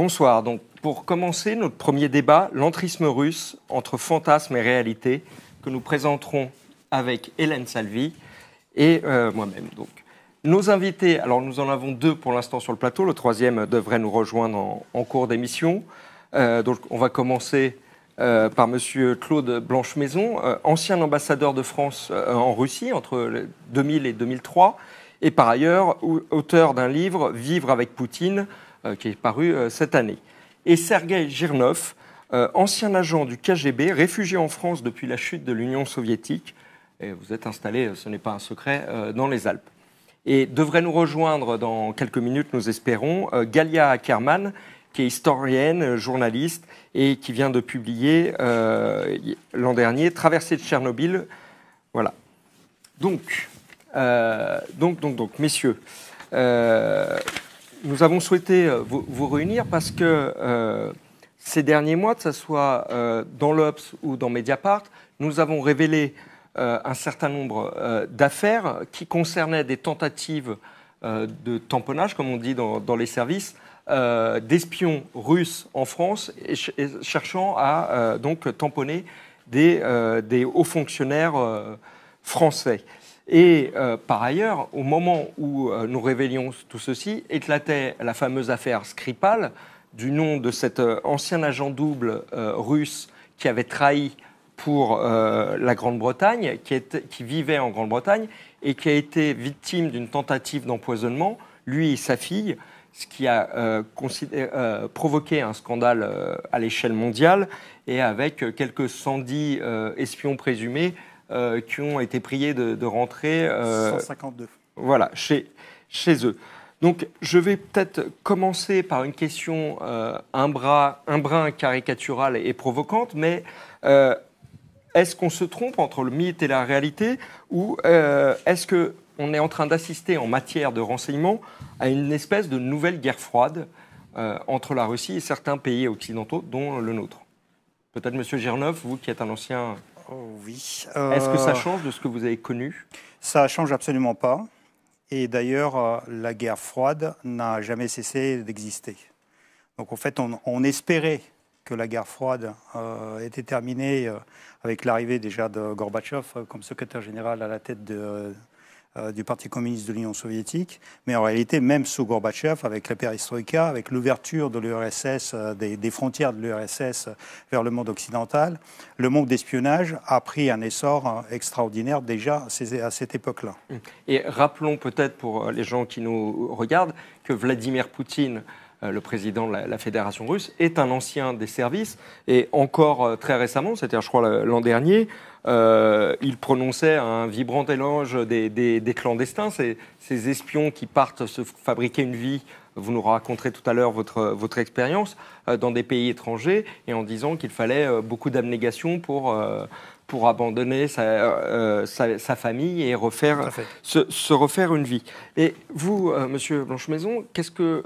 Bonsoir. Donc, pour commencer notre premier débat, l'entrisme russe entre fantasme et réalité, que nous présenterons avec Hélène Salvi et euh, moi-même. Donc, nos invités, alors nous en avons deux pour l'instant sur le plateau, le troisième devrait nous rejoindre en, cours d'émission. Euh, donc, on va commencer euh, par Monsieur Claude Blanchemaison, ancien ambassadeur de France en Russie entre 2000 et 2003, et par ailleurs auteur d'un livre Vivre avec Poutine, euh, qui est paru euh, cette année. Et Sergei Girnov, euh, ancien agent du KGB, réfugié en France depuis la chute de l'Union soviétique, et vous êtes installé, ce n'est pas un secret, dans les Alpes. Et devrait nous rejoindre dans quelques minutes, nous espérons, Galia Ackerman, qui est historienne, journaliste, et qui vient de publier l'an dernier Traversée de Tchernobyl. Voilà. Donc, donc, donc, messieurs, nous avons souhaité euh, vous, réunir parce que euh, ces derniers mois, que ce soit euh, dans l'Obs ou dans Mediapart, nous avons révélé un certain nombre d'affaires qui concernaient des tentatives de tamponnage, comme on dit dans, les services, d'espions russes en France cherchant à donc tamponner des hauts fonctionnaires français. Et euh, par ailleurs, au moment où euh, nous révélions tout ceci, éclatait la fameuse affaire Skripal, du nom de cet euh, ancien agent double russe qui avait trahi pour la Grande-Bretagne, qui, qui, vivait en Grande-Bretagne et qui a été victime d'une tentative d'empoisonnement, lui et sa fille, ce qui a provoqué un scandale à l'échelle mondiale et avec quelques 110 espions présumés euh, qui ont été priés de, rentrer. 152. Euh, voilà, chez, chez eux. Donc, je vais peut-être commencer par une question euh, un, bras, un brin caricaturale et provocante, mais est-ce qu'on se trompe entre le mythe et la réalité ou est-ce que on est en train d'assister en matière de renseignement à une espèce de nouvelle guerre froide entre la Russie et certains pays occidentaux, dont le nôtre. Peut-être Monsieur Gernoff, vous qui êtes un ancien Oh oui. Est-ce que ça euh, change de ce que vous avez connu Ça change absolument pas. Et d'ailleurs, euh, la guerre froide n'a jamais cessé d'exister. Donc en fait, on, espérait que la guerre froide euh, était terminée avec l'arrivée déjà de Gorbatchev comme secrétaire général à la tête de, euh, du Parti communiste de l'Union soviétique, mais en réalité, même sous Gorbatchev, avec la perestroïka, avec l'ouverture de l'URSS, euh, des, frontières de l'URSS euh, vers le monde occidental, le monde d'espionnage a pris un essor extraordinaire déjà à cette époque-là. Et rappelons peut-être pour les gens qui nous regardent que Vladimir Poutine le président de la, Fédération russe, est un ancien des services. Et encore très récemment, c'était je crois l'an dernier, euh, il prononçait un vibrant éloge des, clandestins, ces, ces, espions qui partent se fabriquer une vie. Vous nous raconterez tout à l'heure votre, votre expérience euh, dans des pays étrangers et en disant qu'il fallait euh, beaucoup d'abnégation pour, pour abandonner sa, famille et refaire, se, se, refaire une vie. Et vous, monsieur blanche qu'est-ce que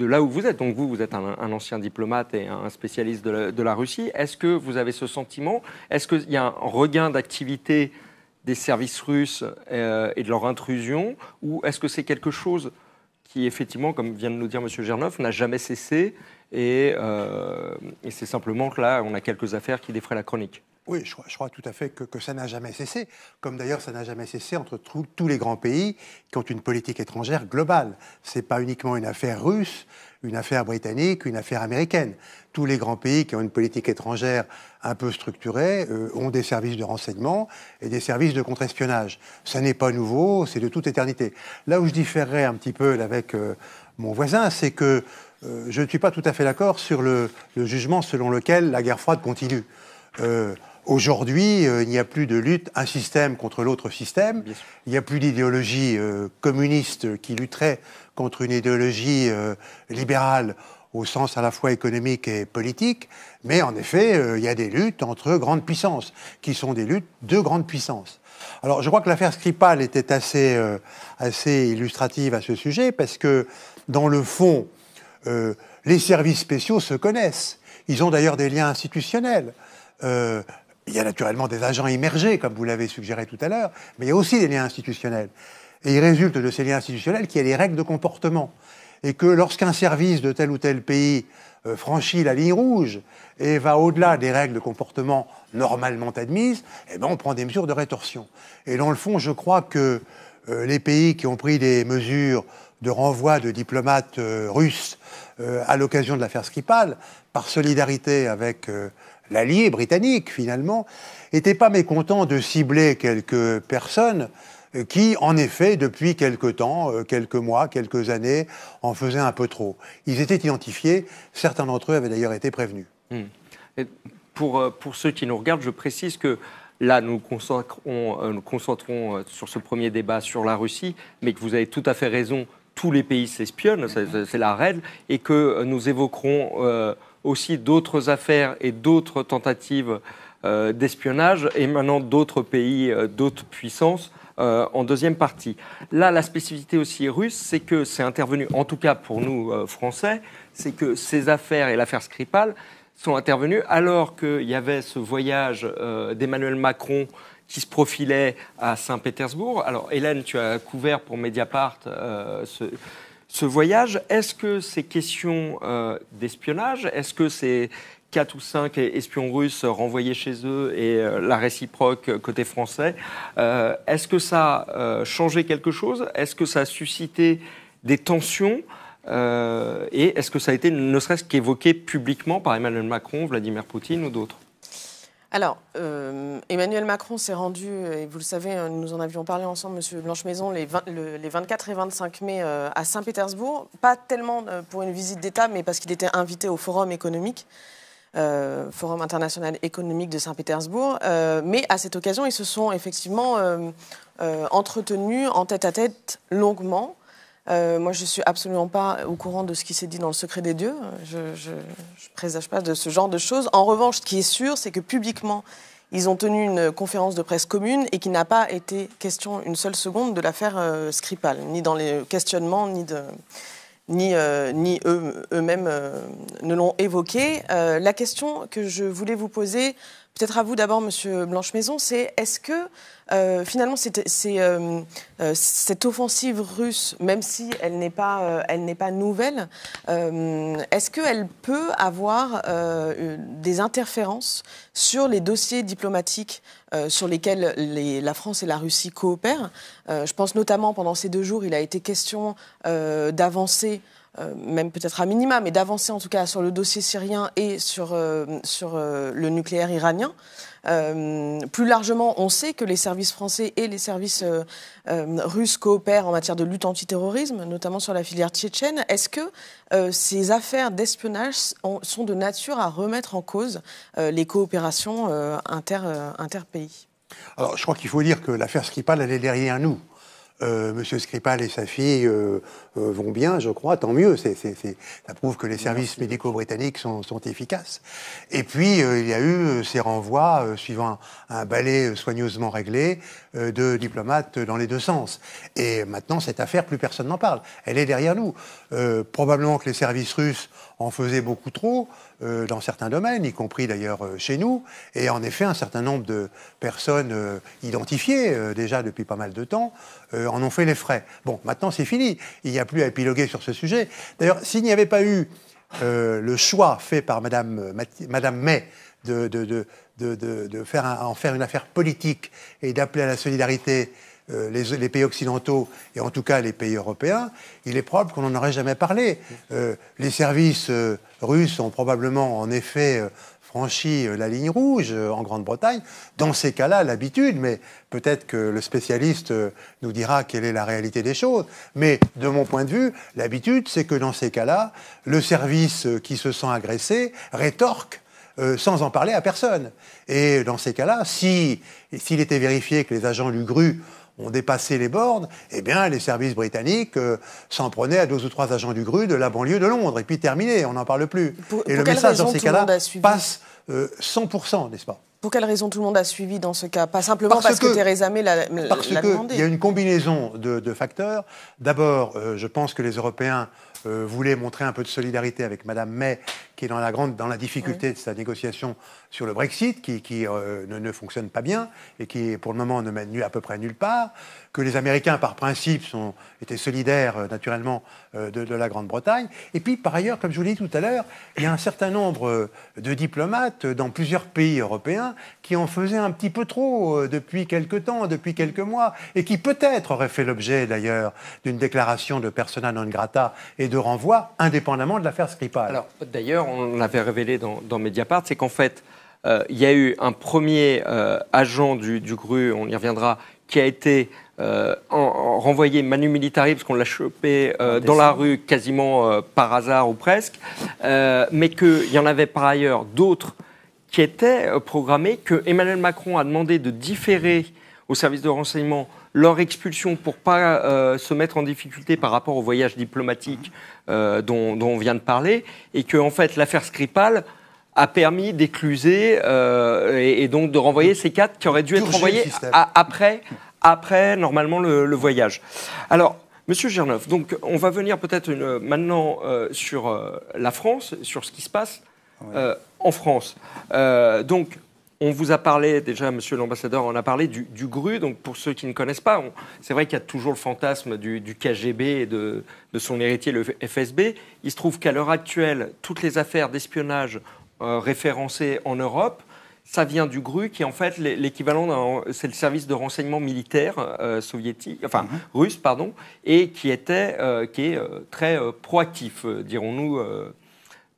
de là où vous êtes. Donc vous, vous êtes un, ancien diplomate et un spécialiste de la, Russie. Est-ce que vous avez ce sentiment Est-ce qu'il y a un regain d'activité des services russes euh, et de leur intrusion Ou est-ce que c'est quelque chose qui, effectivement, comme vient de nous dire M. Gernoff, n'a jamais cessé et, euh, et c'est simplement que là, on a quelques affaires qui défraient la chronique oui, je crois, tout à fait que, ça n'a jamais cessé, comme d'ailleurs ça n'a jamais cessé entre tous les grands pays qui ont une politique étrangère globale. Ce n'est pas uniquement une affaire russe, une affaire britannique, une affaire américaine. Tous les grands pays qui ont une politique étrangère un peu structurée euh, ont des services de renseignement et des services de contre-espionnage. Ça n'est pas nouveau, c'est de toute éternité. Là où je différerais un petit peu avec euh, mon voisin, c'est que euh, je ne suis pas tout à fait d'accord sur le, le, jugement selon lequel la guerre froide continue. Aujourd'hui, euh, il n'y a plus de lutte un système contre l'autre système. Il n'y a plus d'idéologie euh, communiste qui lutterait contre une idéologie euh, libérale au sens à la fois économique et politique. Mais en effet, il y a des luttes entre grandes puissances, qui sont des luttes de grandes puissances. Alors je crois que l'affaire Skripal était assez, assez illustrative à ce sujet, parce que dans le fond, les services spéciaux se connaissent. Ils ont d'ailleurs des liens institutionnels. Il y a naturellement des agents immergés, comme vous l'avez suggéré tout à l'heure, mais il y a aussi des liens institutionnels. Et il résulte de ces liens institutionnels qu'il y a des règles de comportement. Et que lorsqu'un service de tel ou tel pays euh, franchit la ligne rouge et va au-delà des règles de comportement normalement admises, eh ben on prend des mesures de rétorsion. Et dans le fond, je crois que euh, les pays qui ont pris des mesures de renvoi de diplomates euh, russes à l'occasion de l'affaire Skripal, par solidarité avec l'allié britannique finalement, n'était pas mécontent de cibler quelques personnes qui, en effet, depuis quelques temps, euh, quelques mois, quelques années, en faisaient un peu trop. Ils étaient identifiés, certains d'entre eux avaient d'ailleurs été prévenus. Hmm. pour, euh, pour ceux qui nous regardent, je précise que Là, nous concentrons, euh, nous concentrons sur ce premier débat sur la Russie, mais que vous avez tout à fait raison, tous les pays s'espionnent, c'est la règle, et que nous évoquerons aussi d'autres affaires et d'autres tentatives euh, d'espionnage d'espionnage émanant d'autres pays, euh, d'autres puissances euh, en deuxième partie. Là, la spécificité aussi russe, c'est que c'est intervenu, en tout cas pour nous Français, c'est que ces affaires et l'affaire Skripal sont intervenues alors qu'il y avait ce voyage d'Emmanuel Macron qui se profilait à Saint-Pétersbourg. Alors, Hélène, tu as couvert pour Mediapart ce ce voyage, est-ce que ces questions euh, d'espionnage, est-ce que ces quatre ou cinq espions russes renvoyés chez eux et euh, la réciproque côté français, euh, est-ce que ça a changé quelque chose Est-ce que ça a suscité des tensions et est-ce que ça a été ne serait-ce qu'évoqué publiquement par Emmanuel Macron, Vladimir Poutine ou d'autres alors, euh, Emmanuel Macron s'est rendu, euh, et vous le savez, euh, nous en avions parlé ensemble, Monsieur Blanche-Maison, les, 24 et 25 mai à Saint-Pétersbourg, pas tellement pour une visite d'État, mais parce qu'il était invité au Forum économique, Forum international économique de Saint-Pétersbourg. mais à cette occasion, ils se sont effectivement entretenus en tête à -tête longuement euh, moi, je ne suis absolument pas au courant de ce qui s'est dit dans le secret des dieux. Je ne présage pas de ce genre de choses. En revanche, ce qui est sûr, c'est que publiquement, ils ont tenu une conférence de presse commune et qu'il n'a pas été question une seule seconde de l'affaire euh, Skripal, ni dans les questionnements, ni ni, euh, ni eux, eux-mêmes ne l'ont évoqué. la question que je voulais vous poser Peut-être à vous d'abord, Monsieur Blanche-Maison, c'est est-ce que euh, finalement euh, euh, cette offensive russe, même si elle n'est pas, elle n'est pas nouvelle, est-ce qu'elle peut avoir des interférences sur les dossiers diplomatiques sur lesquels la France et la Russie coopèrent Je pense notamment pendant ces deux jours, il a été question d'avancer. Euh, même peut-être à minima, mais d'avancer en tout cas sur le dossier syrien et sur, euh, sur euh, le nucléaire iranien. plus largement, on sait que les services français et les services russes coopèrent en matière de lutte antiterrorisme, notamment sur la filière tchétchène. Est-ce que ces affaires d'espionnage sont de nature à remettre en cause les coopérations inter, pays alors, je crois qu'il faut dire que l'affaire Skripal, elle est derrière nous. M. Euh, Monsieur Skripal et sa fille euh, euh, vont bien, je crois, tant mieux. c'est ça prouve que les services médicaux britanniques sont, efficaces. Et puis, il y a eu ces renvois, suivant un, un, ballet soigneusement réglé, de diplomates dans les deux sens. Et maintenant, cette affaire, plus personne n'en parle. Elle est derrière nous. probablement que les services russes en faisait beaucoup trop euh, dans certains domaines, y compris d'ailleurs euh, chez nous. Et en effet, un certain nombre de personnes euh, identifiées déjà depuis pas mal de temps en ont fait les frais. Bon, maintenant c'est fini. Il n'y a plus à épiloguer sur ce sujet. D'ailleurs, s'il n'y avait pas eu le choix fait par Madame, Madame May de, faire en faire une affaire politique et d'appeler à la solidarité euh, les, pays occidentaux et en tout cas les pays européens, il est probable qu'on n'en aurait jamais parlé. Euh, les services euh, russes ont probablement en effet franchi la ligne rouge en Grande-Bretagne. Dans ces cas-là, l'habitude, mais peut-être que le spécialiste nous dira quelle est la réalité des choses, mais de mon point de vue, l'habitude, c'est que dans ces cas-là, le service qui se sent agressé rétorque sans en parler à personne. Et dans ces cas-là, si s'il était vérifié que les agents Lugrues ont dépassé les bornes, eh bien, les services britanniques euh, s'en prenaient à deux ou trois agents du GRU de la banlieue de Londres. Et puis terminé, on n'en parle plus. et le message dans ces cas-là passe 100%, euh, n'est-ce pas Pour quelle raison tout le monde a suivi dans ce cas Pas simplement parce, que, Theresa May l'a demandé. Il y a une combinaison de, facteurs. D'abord, euh, je pense que les Européens voulaient montrer un peu de solidarité avec Madame May, qui est dans la, grande, dans la difficulté de sa négociation sur le Brexit, qui, qui euh, ne, fonctionne pas bien et qui, pour le moment, ne mène à peu près nulle part, que les Américains, par principe, sont, étaient solidaires, euh, naturellement, euh, de, la Grande-Bretagne. Et puis, par ailleurs, comme je vous l'ai dit tout à l'heure, il y a un certain nombre de diplomates dans plusieurs pays européens qui en faisaient un petit peu trop depuis quelque temps, depuis quelques mois, et qui peut-être auraient fait l'objet, d'ailleurs, d'une déclaration de persona non grata et de renvoi, indépendamment de l'affaire Skripal. Alors, d'ailleurs, on l'avait révélé dans, Mediapart, c'est qu'en fait, euh, il y a eu un premier euh, agent du, GRU, on y reviendra, qui a été euh, renvoyé manu militari, parce qu'on l'a chopé dans la rue quasiment par hasard ou presque, mais qu'il y en avait par ailleurs d'autres qui étaient programmés, que Emmanuel Macron a demandé de différer au service de renseignement leur expulsion pour pas euh, se mettre en difficulté par rapport au voyage diplomatique euh, dont, on vient de parler, et que en fait l'affaire Skripal a permis d'écluser euh, et, donc de renvoyer ces quatre qui auraient dû être renvoyés après, après normalement le, voyage. Alors. Monsieur Gernoff, donc on va venir peut-être maintenant sur la France, sur ce qui se passe en France. donc on vous a parlé déjà, Monsieur l'ambassadeur, on a parlé du, GRU. Donc pour ceux qui ne connaissent pas, c'est vrai qu'il y a toujours le fantasme du, KGB et de, son héritier, le FSB. Il se trouve qu'à l'heure actuelle, toutes les affaires d'espionnage euh, référencées en Europe, ça vient du GRU, qui est en fait l'équivalent, c'est le service de renseignement militaire euh, soviétique, enfin mm-hmm. russe, pardon, et qui était, euh, qui est très proactif, dirons-nous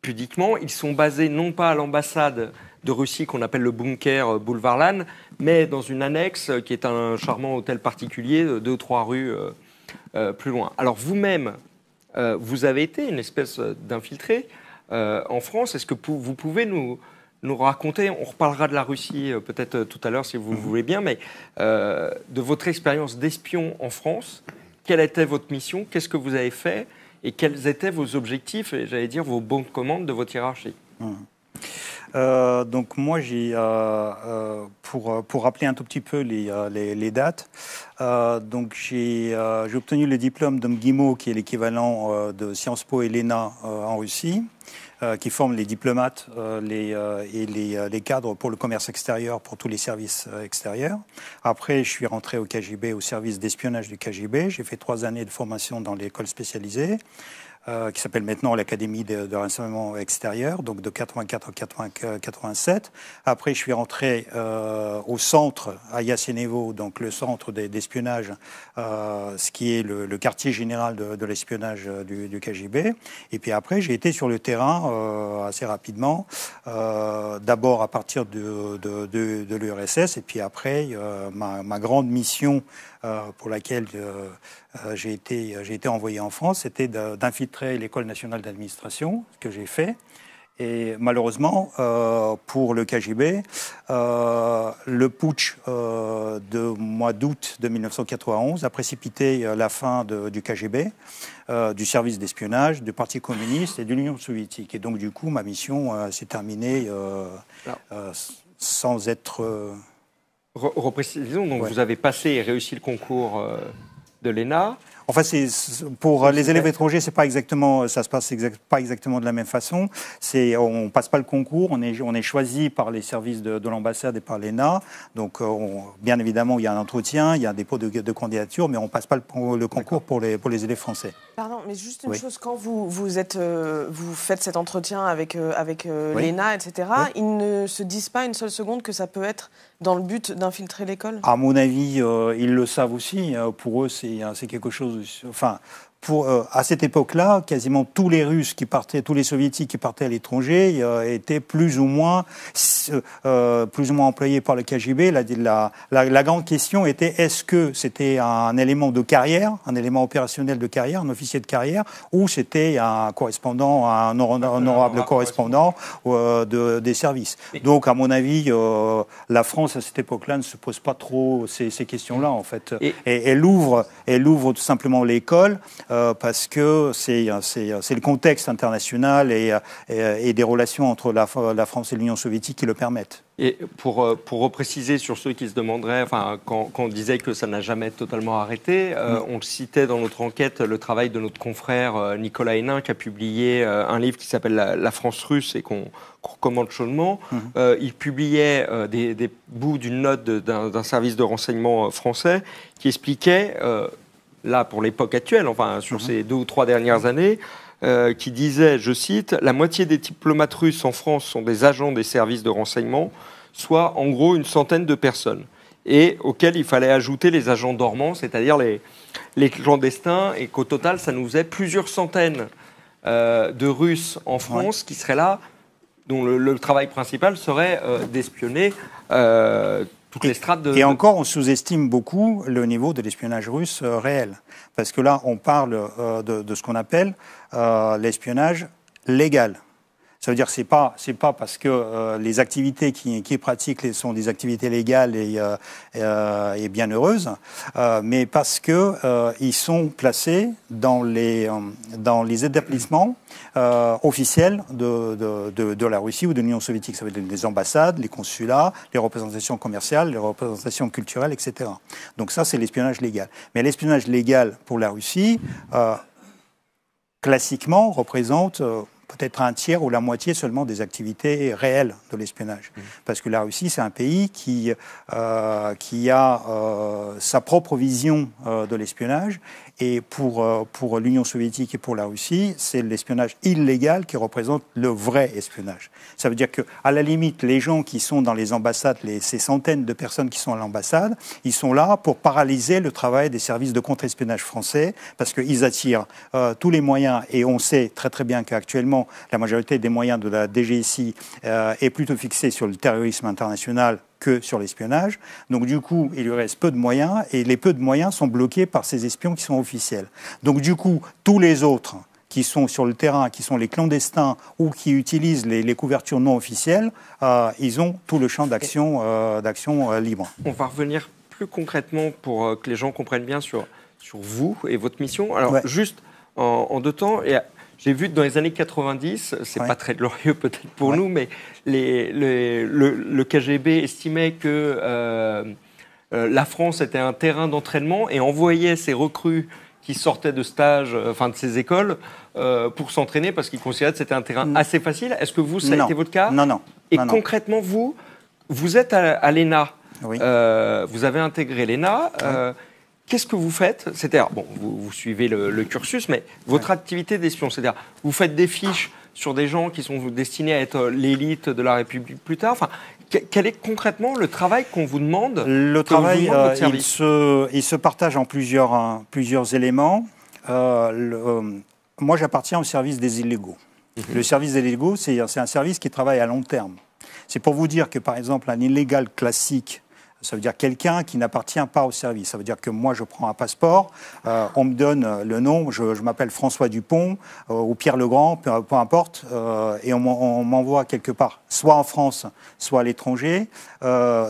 pudiquement. Ils sont basés non pas à l'ambassade de Russie qu'on appelle le bunker euh, boulevard Lannes, mais dans une annexe euh, qui est un charmant hôtel particulier, euh, deux ou trois rues plus loin. Alors vous-même, vous avez été une espèce d'infiltré en France. Est-ce que vous pouvez nous, raconter, on reparlera de la Russie peut-être tout à l'heure si vous le mhm. voulez bien, mais de votre expérience d'espion en France Quelle était votre mission Qu'est-ce que vous avez fait et quels étaient vos objectifs et j'allais dire vos bons de commande de votre hiérarchie mmh. Euh, donc moi, j'ai, euh, euh, pour, pour rappeler un tout petit peu les, les, dates, donc j'ai, obtenu le diplôme de MGIMO, qui est l'équivalent de Sciences Po et l'ENA en Russie, qui forment les diplomates les, et les, les, cadres pour le commerce extérieur, pour tous les services extérieurs. Après, je suis rentré au KGB, au service d'espionnage du KGB. J'ai fait trois années de formation dans l'école spécialisée. Euh, qui s'appelle maintenant l'Académie de, renseignement extérieur, donc de 84 à 87. Après, je suis rentré euh, au centre, à Yacinevo, donc le centre d'espionnage, euh, ce qui est le, quartier général de, de l'espionnage du, du, KGB. Et puis après, j'ai été sur le terrain assez rapidement, d'abord à partir de, de l'URSS, et puis après, ma, ma grande mission euh, pour laquelle euh, euh, j'ai été, été, envoyé en France, c'était d'infiltrer l'école nationale d'administration, ce que j'ai fait. Et malheureusement, pour le KGB, le putsch de mois d'août de 1991 a précipité la fin du KGB, du service d'espionnage, du Parti communiste et de l'Union soviétique. Et donc, du coup, ma mission s'est terminée sans être Reprécisons, donc vous avez passé et réussi le concours euh, de l'ENA. Enfin, c'est, pour les élèves étrangers, c'est pas exactement, ça se passe pas exactement de la même façon. C'est, on passe pas le concours, on est, choisi par les services de, l'ambassade et par l'ENA. Donc, euh, bien évidemment, il y a un entretien, il y a un dépôt de, de candidature, mais on passe pas le, concours pour les, élèves français. Pardon, mais juste une chose, quand euh, vous, faites cet entretien avec, euh, l'ENA, etc., ils ne se disent pas une seule seconde que ça peut être dans le but d'infiltrer l'école À mon avis, ils le savent aussi. Pour eux, c'est quelque chose enfim enfin, pour, euh, à cette époque-là, quasiment tous les Russes qui partaient, tous les Soviétiques qui partaient à l'étranger euh, étaient plus ou moins, euh, euh plus ou moins employés par le KGB. La, la, la, grande question était est-ce que c'était un élément de carrière, un élément opérationnel de carrière, un officier de carrière, ou c'était un correspondant, un honorable correspondant euh, de, des services. Donc, à mon avis, la France à cette époque-là ne se pose pas trop ces, ces questions-là, en fait. Et, elle ouvre, elle ouvre tout simplement l'école. Euh, parce que euh, euh, c'est le contexte international et, des relations entre la, France et l'Union soviétique qui le permettent. Et pour, pour repréciser sur ceux qui se demanderaient, enfin, quand, on disait que ça n'a jamais totalement arrêté, mm. on citait dans notre enquête le travail de notre confrère Nicolas Hénin qui a publié un livre qui s'appelle la, France russe et qu'on recommande chaudement. Mm. il publiait des, bouts d'une note d'un service de renseignement français qui expliquait là pour l'époque actuelle, enfin sur mhm. ces deux ou trois dernières années, euh, qui disait, je cite, La moitié des diplomates russes en France sont des agents des services de renseignement, soit en gros une centaine de personnes, et auxquels il fallait ajouter les agents dormants, c'est-à-dire les, clandestins, et qu'au total, ça nous faisait plusieurs centaines euh, de Russes en France qui seraient là, dont le, travail principal serait euh, d'espionner et encore, on sous-estime beaucoup le niveau de l'espionnage russe euh, réel. Parce que là, on parle euh, de ce qu'on appelle euh, l'espionnage légal. Ça veut dire que ce n'est pas, parce que euh, les activités qui, qui pratiquent sont des activités légales et, euh, euh, et bienheureuses, euh, mais parce qu'ils ils sont placés dans les, dans les établissements officiels de, de, de, la Russie ou de l'Union soviétique. Ça veut dire les ambassades, les consulats, les représentations commerciales, les représentations culturelles, etc. Donc ça, c'est l'espionnage légal. Mais l'espionnage légal pour la Russie, classiquement, représente peut-être un tiers ou la moitié seulement des activités réelles de l'espionnage. Mmh. Parce que la Russie, c'est un pays qui, euh, qui a euh, sa propre vision euh, de l'espionnage et euh, pour, l'Union soviétique et pour la Russie, c'est l'espionnage illégal qui représente le vrai espionnage. Ça veut dire qu'à la limite, les gens qui sont dans les ambassades, ces centaines de personnes qui sont à l'ambassade, ils sont là pour paralyser le travail des services de contre-espionnage français parce qu'ils attirent euh, tous les moyens et on sait très très bien qu'actuellement, la majorité des moyens de la DGSI euh, est plutôt fixée sur le terrorisme international que sur l'espionnage. Donc du coup, il lui reste peu de moyens et les peu de moyens sont bloqués par ces espions qui sont officiels. Donc du coup, tous les autres qui sont sur le terrain, qui sont les clandestins ou qui utilisent les, couvertures non officielles, euh, ils ont tout le champ d'action euh, d'action euh, libre. On va revenir plus concrètement pour que les gens comprennent bien sur, sur vous et votre mission. Alors juste en, en, deux temps, et j'ai vu dans les années 90, c'est n'est pas très glorieux peut-être pour nous, mais les, le, KGB estimait que euh, euh, la France était un terrain d'entraînement et envoyait ses recrues qui sortaient de stage, euh, enfin de ces écoles, pour s'entraîner parce qu'ils considéraient que c'était un terrain mm. assez facile. Est-ce que vous, ça a été votre cas Non, non. Et concrètement, vous, vous êtes à, l'ENA. Oui. vous avez intégré l'ENA. Oui. Qu'est-ce que vous faites C'est-à-dire, bon, vous, suivez le, cursus, mais votre activité d'espion, c'est-à-dire, vous faites des fiches sur des gens qui sont destinés à être euh, l'élite de la République plus tard. Enfin, quel est concrètement le travail qu'on vous demande Le travail, euh, il, se, partage en plusieurs, hein, plusieurs éléments. Euh, le, moi, j'appartiens au service des illégaux. Mhm. Le service des illégaux, c'est un service qui travaille à long terme. C'est pour vous dire que, par exemple, un illégal classique ça veut dire quelqu'un qui n'appartient pas au service. Ça veut dire que moi, je prends un passeport, euh, on me donne euh, le nom, je, m'appelle François Dupont euh, ou Pierre Legrand, peu, importe, et on, m'envoie quelque part, soit en France, soit à l'étranger,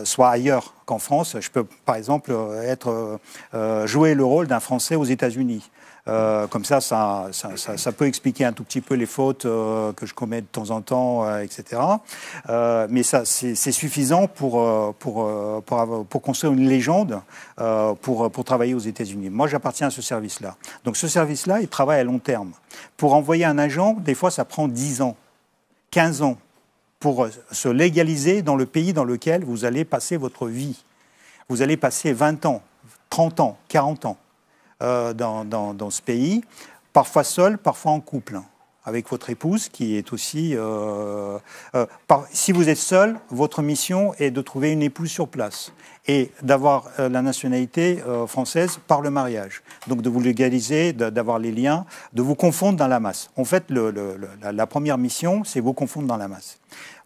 soit ailleurs qu'en France, je peux par exemple euh, être, euh, euh, jouer le rôle d'un Français aux États-Unis. comme ça ça, peut expliquer un tout petit peu les fautes que je commets de temps en temps, etc. mais ça, c'est suffisant pour, pour, pour, construire une légende pour, pour travailler aux États-Unis. Moi, j'appartiens à ce service-là. Donc, ce service-là, il travaille à long terme. Pour envoyer un agent, des fois, ça prend 10 ans, 15 ans pour euh, se légaliser dans le pays dans lequel vous allez passer votre vie. Vous allez passer 20 ans, 30 ans, 40 ans euh, dans, ce pays, parfois seul, parfois en couple, hein, avec votre épouse qui est aussi... Euh, si vous êtes seul, votre mission est de trouver une épouse sur place et d'avoir la nationalité française par le mariage. Donc de vous légaliser, d'avoir les liens, de vous confondre dans la masse. En fait, la, la première mission, c'est vous confondre dans la masse.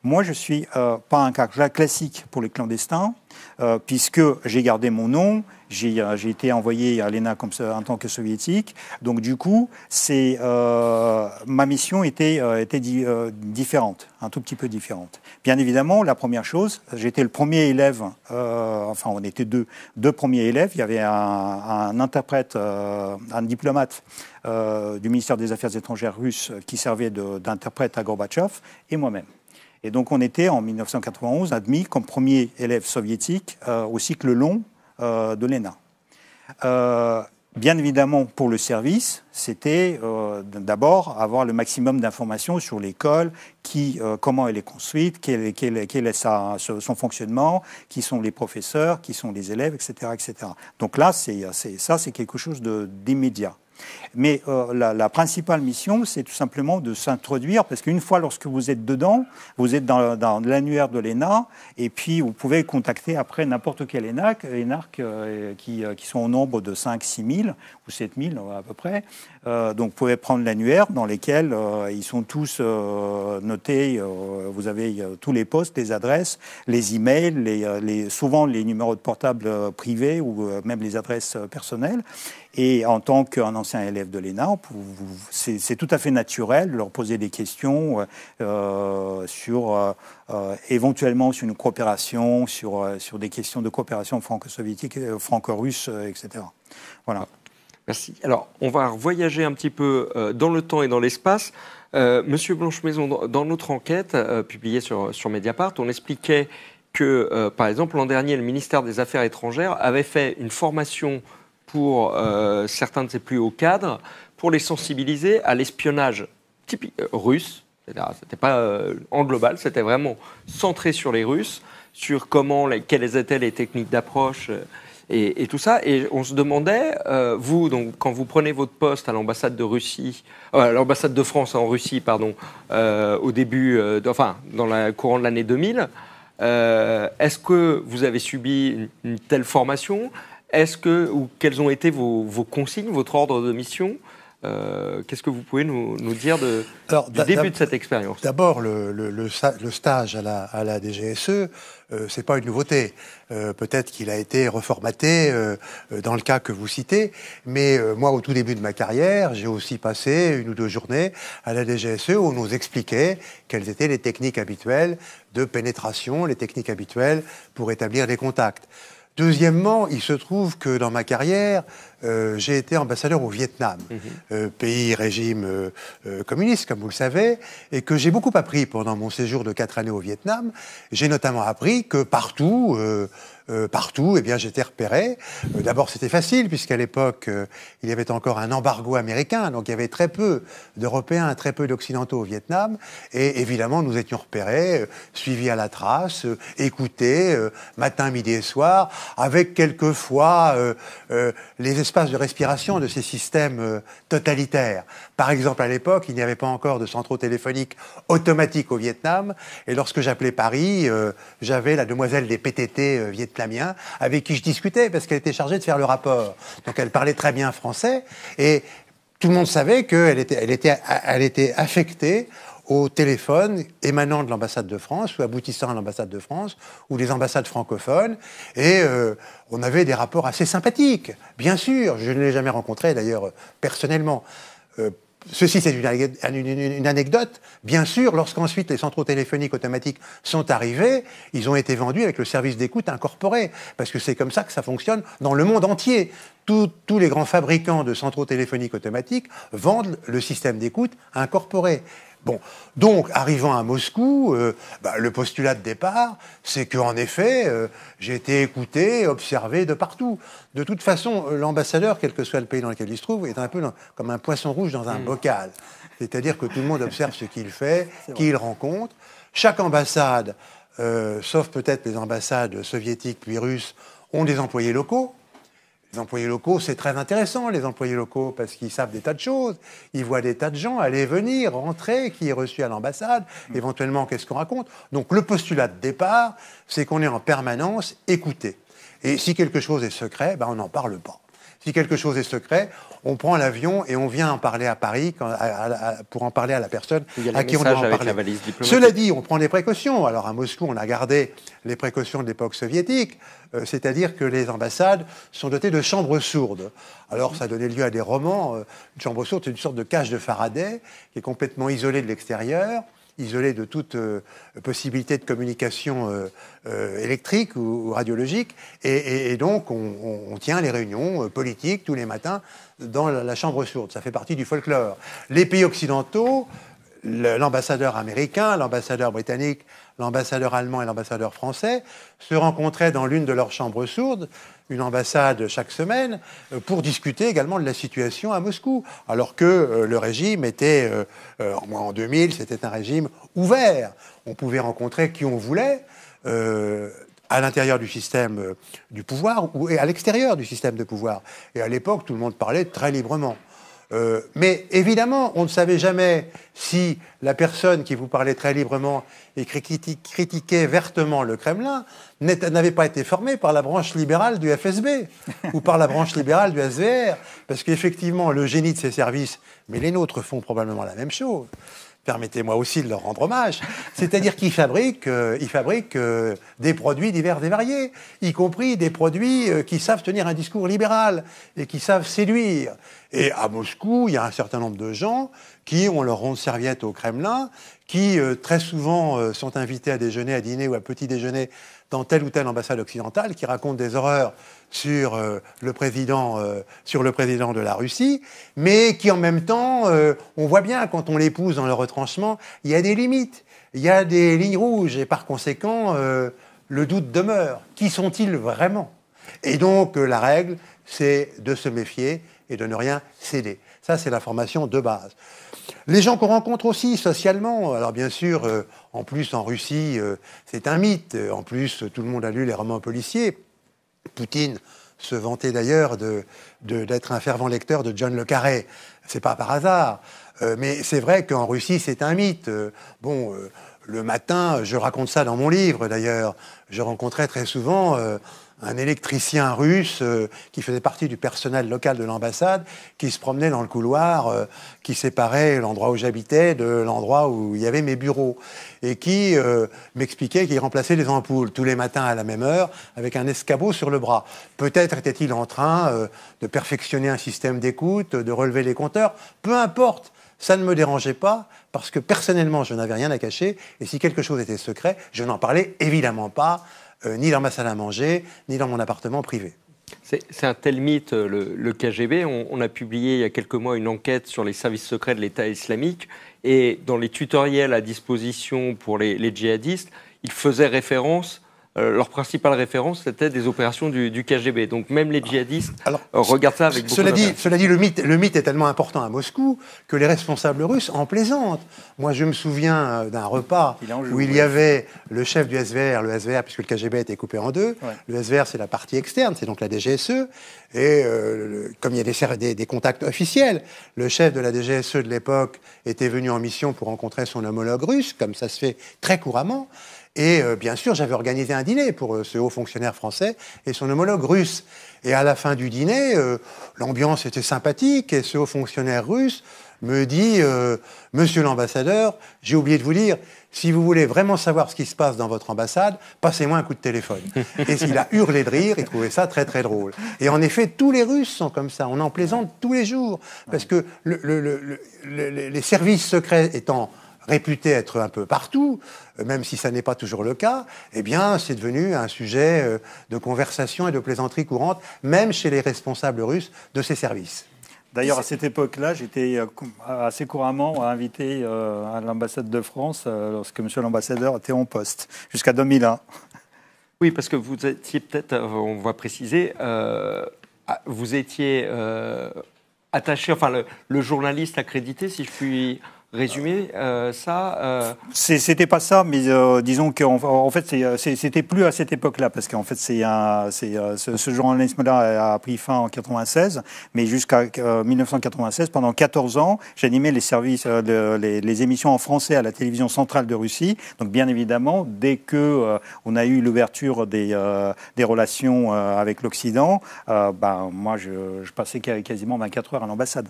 Moi, je suis euh, pas un cas classique pour les clandestins, euh, puisque j'ai gardé mon nom, j'ai euh, été envoyé à l'ENA en tant que soviétique. Donc, du coup, ma mission était, était différente, un tout petit peu différente. Bien évidemment, la première chose, j'étais le premier élève, enfin, on était deux, deux premiers élèves. Il y avait un, un interprète, un diplomate du ministère des Affaires étrangères russe qui servait d'interprète à Gorbatchev et moi-même. Et donc on était en 1991 admis comme premier élève soviétique euh, au cycle long euh, de l'ENA. Euh, bien évidemment, pour le service, c'était d'abord avoir le maximum d'informations sur l'école, qui, comment elle est construite, quel, est son fonctionnement, qui sont les professeurs, qui sont les élèves, etc. etc. Donc là, ça, c'est quelque chose d'immédiat. Mais euh, la, principale mission, c'est tout simplement de s'introduire, parce qu'une fois lorsque vous êtes dedans, vous êtes dans, l'annuaire de l'ENA, et puis vous pouvez contacter après n'importe quel ENAC, ENARC euh, qui, euh, qui, sont au nombre de 5, 6 000 ou 7 000 à peu près. Euh, donc, vous pouvez prendre l'annuaire dans lequel euh, ils sont tous euh, notés. vous avez tous les postes, les adresses, les emails, les, souvent les numéros de portable privés ou même les adresses personnelles. Et en tant qu'un ancien élève de l'ENA, c'est tout à fait naturel de leur poser des questions sur éventuellement sur une coopération, sur, sur des questions de coopération franco-soviétique, franco-russe, etc. Voilà. Merci. Alors, on va voyager un petit peu euh, dans le temps et dans l'espace. Euh, Monsieur Blanche-Maison, dans notre enquête euh, publiée sur, Mediapart, on expliquait que, par exemple, l'an dernier, le ministère des Affaires étrangères avait fait une formation pour certains de ses plus hauts cadres pour les sensibiliser à l'espionnage typique russe. C'était pas en global, c'était vraiment centré sur les Russes, sur comment, quelles étaient les techniques d'approche et, tout ça. Et on se demandait, euh, vous, donc, quand vous prenez votre poste à l'ambassade de Russie, euh, à l'ambassade de France en Russie, pardon, euh, au début, enfin, dans le courant de l'année 2000, est-ce que vous avez subi une, telle formation Est-ce que, ou quelles ont été vos consignes, votre ordre de mission euh, qu'est-ce que vous pouvez nous, dire de, du début de cette expérience D'abord, le, stage à la, DGSE, ce euh, c'est pas une nouveauté. Euh, peut-être qu'il a été reformaté dans le cas que vous citez, mais moi, au tout début de ma carrière, j'ai aussi passé une ou deux journées à la DGSE où on nous expliquait quelles étaient les techniques habituelles de pénétration, les techniques habituelles pour établir des contacts. Deuxièmement, il se trouve que dans ma carrière, euh, j'ai été ambassadeur au Vietnam, mhm. euh, pays régime euh, communiste, comme vous le savez, et que j'ai beaucoup appris pendant mon séjour de quatre années au Vietnam. J'ai notamment appris que partout, partout, eh bien, j'étais repéré. D'abord, c'était facile puisqu'à l'époque, il y avait encore un embargo américain, donc il y avait très peu d'Européens, très peu d'Occidentaux au Vietnam, et évidemment, nous étions repérés, suivis à la trace, écoutés matin, midi et soir, avec quelquefois les espace de respiration de ces systèmes euh, totalitaires. Par exemple, à l'époque, il n'y avait pas encore de centraux téléphoniques automatiques au Vietnam, et lorsque j'appelais Paris, euh, j'avais la demoiselle des PTT euh, vietnamiens avec qui je discutais, parce qu'elle était chargée de faire le rapport. Donc elle parlait très bien français, et tout le monde savait qu'elle elle était affectée au téléphone émanant de l'ambassade de France ou aboutissant à l'ambassade de France ou les ambassades francophones. Et euh, on avait des rapports assez sympathiques, bien sûr. Je ne l'ai jamais rencontré d'ailleurs personnellement. Euh, ceci, c'est une, anecdote. Bien sûr, lorsqu'ensuite les centraux téléphoniques automatiques sont arrivés, ils ont été vendus avec le service d'écoute incorporé, parce que c'est comme ça que ça fonctionne dans le monde entier. tous les grands fabricants de centraux téléphoniques automatiques vendent le système d'écoute incorporé. Bon, donc arrivant à Moscou, euh, bah, le postulat de départ, c'est qu'en effet, euh, j'ai été écouté, observé de partout. De toute façon, euh, l'ambassadeur, quel que soit le pays dans lequel il se trouve, est un peu comme un poisson rouge dans un hmm. bocal. C'est-à-dire que tout le monde observe ce qu'il fait, qui il rencontre. Chaque ambassade, sauf peut-être les ambassades soviétiques puis russes, ont des employés locaux les employés locaux, c'est très intéressant, les employés locaux, parce qu'ils savent des tas de choses. Ils voient des tas de gens aller, venir, rentrer, qui est reçu à l'ambassade, mm. éventuellement, qu'est-ce qu'on raconte. Donc le postulat de départ, c'est qu'on est en permanence écouté. Et si quelque chose est secret, ben, on n'en parle pas. Si quelque chose est secret, on prend l'avion et on vient en parler à Paris pour en parler à la personne à qui on doit en parler. Cela dit, on prend les précautions. Alors à Moscou, on a gardé les précautions de l'époque soviétique, euh, c'est-à-dire que les ambassades sont dotées de chambres sourdes. Alors ça donnait lieu à des romans. Euh, une chambre sourde, c'est une sorte de cage de Faraday qui est complètement isolée de l'extérieur isolé de toute euh, possibilité de communication euh, euh, électrique ou, radiologique. Et, donc, on, tient les réunions politiques tous les matins dans la chambre sourde. Ça fait partie du folklore. Les pays occidentaux, l'ambassadeur américain, l'ambassadeur britannique l'ambassadeur allemand et l'ambassadeur français se rencontraient dans l'une de leurs chambres sourdes, une ambassade chaque semaine, euh, pour discuter également de la situation à Moscou, alors que euh, le régime était, euh, en 2000, c'était un régime ouvert. On pouvait rencontrer qui on voulait. à l'intérieur du système du pouvoir ou à l'extérieur du système de pouvoir. Et à l'époque, tout le monde parlait très librement. Euh, mais évidemment, on ne savait jamais si la personne qui vous parlait très librement et critiquait vertement le Kremlin n'avait pas été formée par la branche libérale du FSB ou par la branche libérale du SVR. Parce qu'effectivement, le génie de ces services, mais les nôtres font probablement la même chose, permettez-moi aussi de leur rendre hommage, c'est-à-dire qu'ils fabriquent, euh, ils euh, des produits divers et variés, y compris des produits euh, qui savent tenir un discours libéral et qui savent séduire. Et à Moscou, il y a un certain nombre de gens qui ont leur ronde serviette au Kremlin, qui très souvent sont invités à déjeuner, à dîner ou à petit déjeuner dans telle ou telle ambassade occidentale qui raconte des horreurs sur, euh, le président, euh, sur le président de la Russie, mais qui en même temps, euh, on voit bien quand on l'épouse dans le retranchement, il y a des limites, il y a des lignes rouges, et par conséquent, le doute demeure. Qui sont-ils vraiment Et donc, la règle, c'est de se méfier et de ne rien céder. Ça, c'est la formation de base. Les gens qu'on rencontre aussi socialement, alors bien sûr, euh, en plus en Russie, euh, c'est un mythe. En plus, tout le monde a lu les romans policiers. Poutine se vantait d'ailleurs d'être de, un fervent lecteur de John le Carré. C'est pas par hasard. Euh, mais c'est vrai qu'en Russie, c'est un mythe. bon le matin, je raconte ça dans mon livre d'ailleurs, je rencontrais très souvent un électricien russe euh, qui faisait partie du personnel local de l'ambassade, qui se promenait dans le couloir euh, qui séparait l'endroit où j'habitais de l'endroit où il y avait mes bureaux, et qui euh, m'expliquait qu'il remplaçait les ampoules tous les matins à la même heure avec un escabeau sur le bras. Peut-être était-il en train de perfectionner un système d'écoute, de relever les compteurs, peu importe. Ça ne me dérangeait pas parce que personnellement, je n'avais rien à cacher et si quelque chose était secret, je n'en parlais évidemment pas euh, ni dans ma salle à manger, ni dans mon appartement privé. C'est un tel mythe, euh, le, KGB. On, a publié il y a quelques mois une enquête sur les services secrets de l'État islamique. Et dans les tutoriels à disposition pour les, les djihadistes, il faisait référence euh, leur principale référence, c'était des opérations du, KGB. Donc même les djihadistes ah. Alors, euh, regardent ça avec beaucoup cela dit, cela dit, le mythe, le mythe est tellement important à Moscou que les responsables russes en plaisantent. Moi, je me souviens euh, d'un repas où il y avait le chef du SVR, le SVR, puisque le KGB était coupé en deux. Le SVR, c'est la partie externe, c'est donc la DGSE. Et comme il y a des contacts officiels, le chef de la DGSE de l'époque était venu en mission pour rencontrer son homologue russe, comme ça se fait très couramment. Et euh, bien sûr, j'avais organisé un dîner pour euh, ce haut fonctionnaire français et son homologue russe. Et à la fin du dîner, euh, l'ambiance était sympathique et ce haut fonctionnaire russe me dit Monsieur l'ambassadeur, j'ai oublié de vous dire, si vous voulez vraiment savoir ce qui se passe dans votre ambassade, passez-moi un coup de téléphone. et il a hurlé de rire, il trouvait ça très très drôle. Et en effet, tous les Russes sont comme ça, on en plaisante tous les jours. Parce que les services secrets étant réputé être un peu partout, euh, même si ça n'est pas toujours le cas, eh bien, c'est devenu un sujet euh, de conversation et de plaisanterie courante, même chez les responsables russes de ces services. D'ailleurs, à cette époque-là, j'étais euh, assez couramment invité à l'ambassade de France lorsque M. l'ambassadeur était en poste, jusqu'à 2001. Oui, parce que vous étiez peut-être, on va préciser, vous étiez attaché, enfin le, journaliste accrédité, si je puis résumer euh, ça euh, C'était pas ça, mais euh, disons qu'en en fait, c'était plus à cette époque-là, parce qu'en fait, c'est ce, ce journalisme-là a pris fin en 96, mais jusqu'à 1996, pendant 14 ans, j'animais les services, de, les, émissions en français à la télévision centrale de Russie. Donc, bien évidemment, dès que on a eu l'ouverture des, des relations avec l'Occident, ben, moi, je passais quasiment 24 heures à l'ambassade.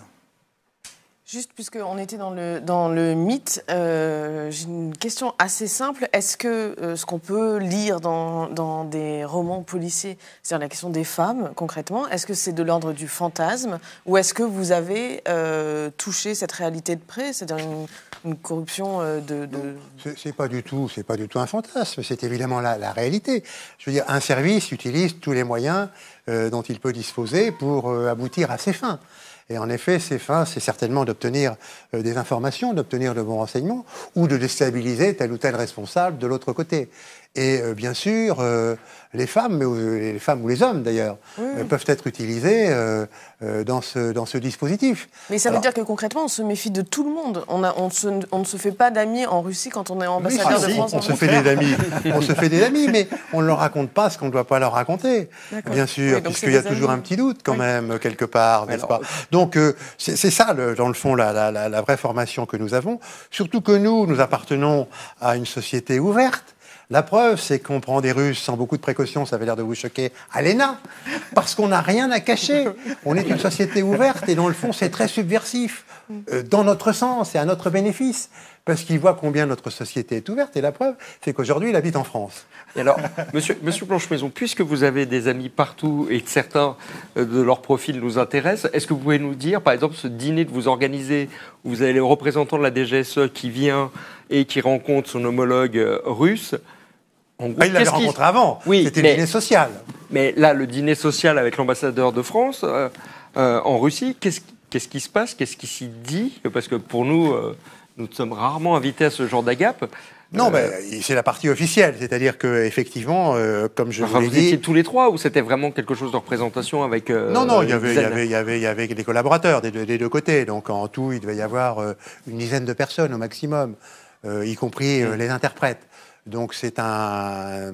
Juste puisqu'on était dans le, mythe, euh, j'ai une question assez simple. Est-ce que euh, ce qu'on peut lire dans, des romans policiers, c'est-à-dire la question des femmes concrètement, est-ce que c'est de l'ordre du fantasme ou est-ce que vous avez euh, touché cette réalité de près, c'est-à-dire une, corruption de... de... n'est pas du tout, pas du tout un fantasme, c'est évidemment la réalité. Je veux dire, un service utilise tous les moyens dont il peut disposer pour aboutir à ses fins. Et en effet, ses fins, c'est certainement d'obtenir euh, des informations, d'obtenir de bons renseignements, ou de déstabiliser tel ou tel responsable de l'autre côté. Et euh, bien sûr, euh, les femmes, mais euh, les femmes ou les hommes d'ailleurs, peuvent être utilisés dans, ce, dans ce dispositif. Mais ça veut dire que concrètement, on se méfie de tout le monde. On, on, on ne se fait pas d'amis en Russie quand on est ambassadeur de France. On, se fait des amis. on se fait des amis, mais on ne leur raconte pas ce qu'on ne doit pas leur raconter, bien sûr, puisqu'il y a toujours un petit doute quand même, quelque part, n'est-ce Donc c'est ça, dans le fond, la, la, la vraie formation que nous avons. Surtout que nous, nous appartenons à une société ouverte la preuve, c'est qu'on prend des Russes sans beaucoup de précautions, ça avait l'air de vous choquer, à l'ENA, parce qu'on n'a rien à cacher. On est une société ouverte et dans le fond, c'est très subversif, euh, dans notre sens et à notre bénéfice, parce qu'il voit combien notre société est ouverte. Et la preuve, c'est qu'aujourd'hui, il habite en France. alors, monsieur, monsieur maison puisque vous avez des amis partout et que certains euh, de leurs profils nous intéressent, est-ce que vous pouvez nous dire, par exemple, ce dîner que vous organisez, où vous avez le représentant de la DGSE qui vient et qui rencontre son homologue euh, russe, ah, il l'avait rencontré avant. C'était le dîner social. Mais là, le dîner social avec l'ambassadeur de France euh, euh, en Russie, qu'est-ce qui se passe Qu'est-ce qui s'y dit Parce que pour nous, euh, nous sommes rarement invités à ce genre d'agape. Non, mais c'est la partie officielle, c'est-à-dire qu'effectivement, comme je vous l'ai dit, étiez tous les trois ou c'était vraiment quelque chose de représentation avec Non, non, il y avait, il y avait, des collaborateurs des deux, côtés, donc en tout, il devait y avoir une dizaine de personnes au maximum, y compris mm. les interprètes. Donc c'est un,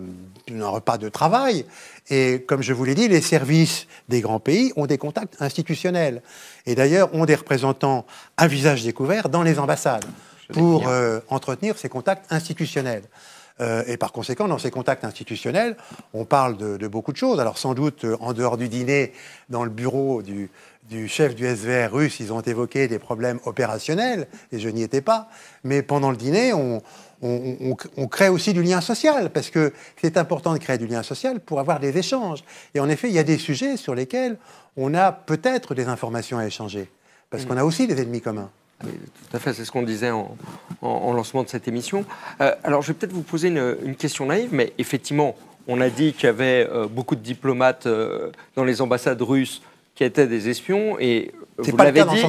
repas de travail. Et comme je vous l'ai dit, les services des grands pays ont des contacts institutionnels. Et d'ailleurs, ont des représentants à visage découvert dans les ambassades pour euh, entretenir ces contacts institutionnels. Euh, et par conséquent, dans ces contacts institutionnels, on parle de, beaucoup de choses. Alors sans doute, euh, en dehors du dîner, dans le bureau du, du, chef du SVR russe, ils ont évoqué des problèmes opérationnels, et je n'y étais pas. Mais pendant le dîner, on, on, crée aussi du lien social, parce que c'est important de créer du lien social pour avoir des échanges. Et en effet, il y a des sujets sur lesquels on a peut-être des informations à échanger, parce mm. qu'on a aussi des ennemis communs. tout à fait, c'est ce qu'on disait en, lancement de cette émission. Euh, alors, je vais peut-être vous poser une, question naïve, mais effectivement, on a dit qu'il y avait euh, beaucoup de diplomates euh, dans les ambassades russes qui étaient des espions. Et vous l'avez dit,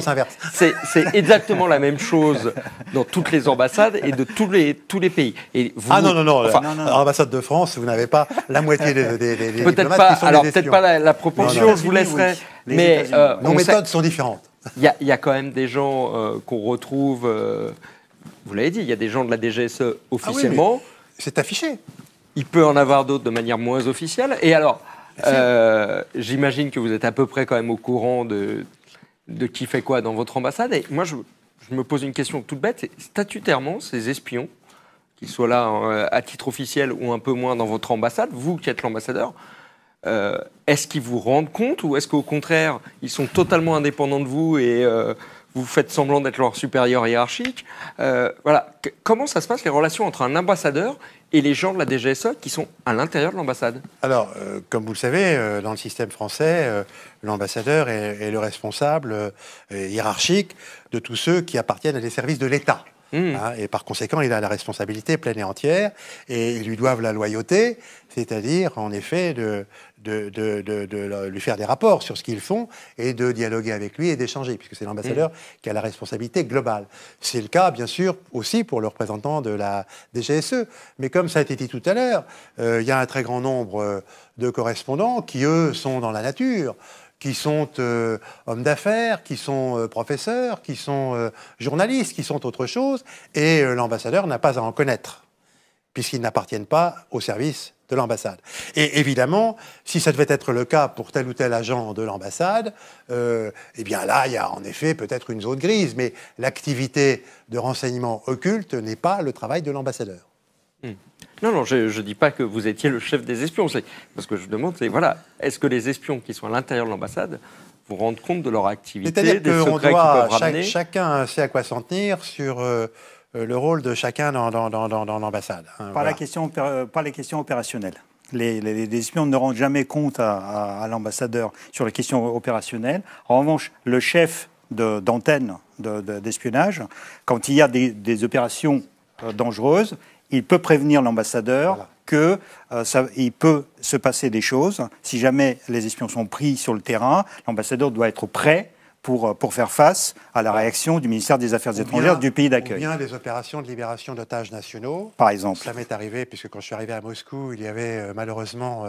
c'est exactement la même chose dans toutes les ambassades et de tous les, tous les pays. Et ah non, non, non, enfin, non, l'ambassade de France, vous n'avez pas la moitié des, des, diplomates qui sont Alors peut-être pas la, proportion, je vous laisserai. Mais euh, nos méthodes sont différentes. Il y, a quand même des gens euh, qu'on retrouve, euh, vous l'avez dit, il y a des gens de la DGSE ah officiellement. c'est affiché. Il peut en avoir d'autres de manière moins officielle. Et alors, euh, j'imagine que vous êtes à peu près quand même au courant de, de qui fait quoi dans votre ambassade. Et moi, je, me pose une question toute bête. Statutairement, ces espions, qu'ils soient là euh, à titre officiel ou un peu moins dans votre ambassade, vous qui êtes l'ambassadeur, euh, est-ce qu'ils vous rendent compte ou est-ce qu'au contraire, ils sont totalement indépendants de vous et vous faites semblant d'être leur supérieur hiérarchique. Euh, voilà. comment ça se passe les relations entre un ambassadeur et les gens de la DGSE qui sont à l'intérieur de l'ambassade Alors, euh, comme vous le savez, euh, dans le système français, l'ambassadeur est, le responsable hiérarchique de tous ceux qui appartiennent à des services de l'État. Hmm. Ah, et par conséquent, il a la responsabilité pleine et entière, et ils lui doivent la loyauté, c'est-à-dire, en effet, de, lui faire des rapports sur ce qu'ils font et de dialoguer avec lui et d'échanger, puisque c'est l'ambassadeur hmm. qui a la responsabilité globale. C'est le cas, bien sûr, aussi pour le représentant de la DGSE. Mais comme ça a été dit tout à l'heure, euh, il y a un très grand nombre euh, de correspondants qui, eux, sont dans la nature qui sont euh, hommes d'affaires, qui sont euh, professeurs, qui sont euh, journalistes, qui sont autre chose, et l'ambassadeur n'a pas à en connaître, puisqu'ils n'appartiennent pas au service de l'ambassade. Et évidemment, si ça devait être le cas pour tel ou tel agent de l'ambassade, eh bien là, il y a en effet peut-être une zone grise, mais l'activité de renseignement occulte n'est pas le travail de l'ambassadeur. Hmm. Non, non, je ne dis pas que vous étiez le chef des espions. Parce que je demande, c'est voilà, est-ce que les espions qui sont à l'intérieur de l'ambassade vous rendent compte de leur activité, C'est-à-dire des Chacun sait à quoi s'en tenir sur euh, euh, le rôle de chacun dans, l'ambassade. Pas les questions opérationnelles. Les, espions ne rendent jamais compte à, l'ambassadeur sur les questions opérationnelles. En revanche, le chef d'antenne d'espionnage, quand il y a des, opérations euh, dangereuses, il peut prévenir l'ambassadeur que euh, il peut se passer des choses. Si jamais les espions sont pris sur le terrain, l'ambassadeur doit être prêt pour, euh, pour, faire face à la réaction du ministère des Affaires étrangères du pays d'accueil. Bien des opérations de libération d'otages nationaux. Par exemple. Ça m'est arrivé, puisque quand je suis arrivé à Moscou, il y avait euh, malheureusement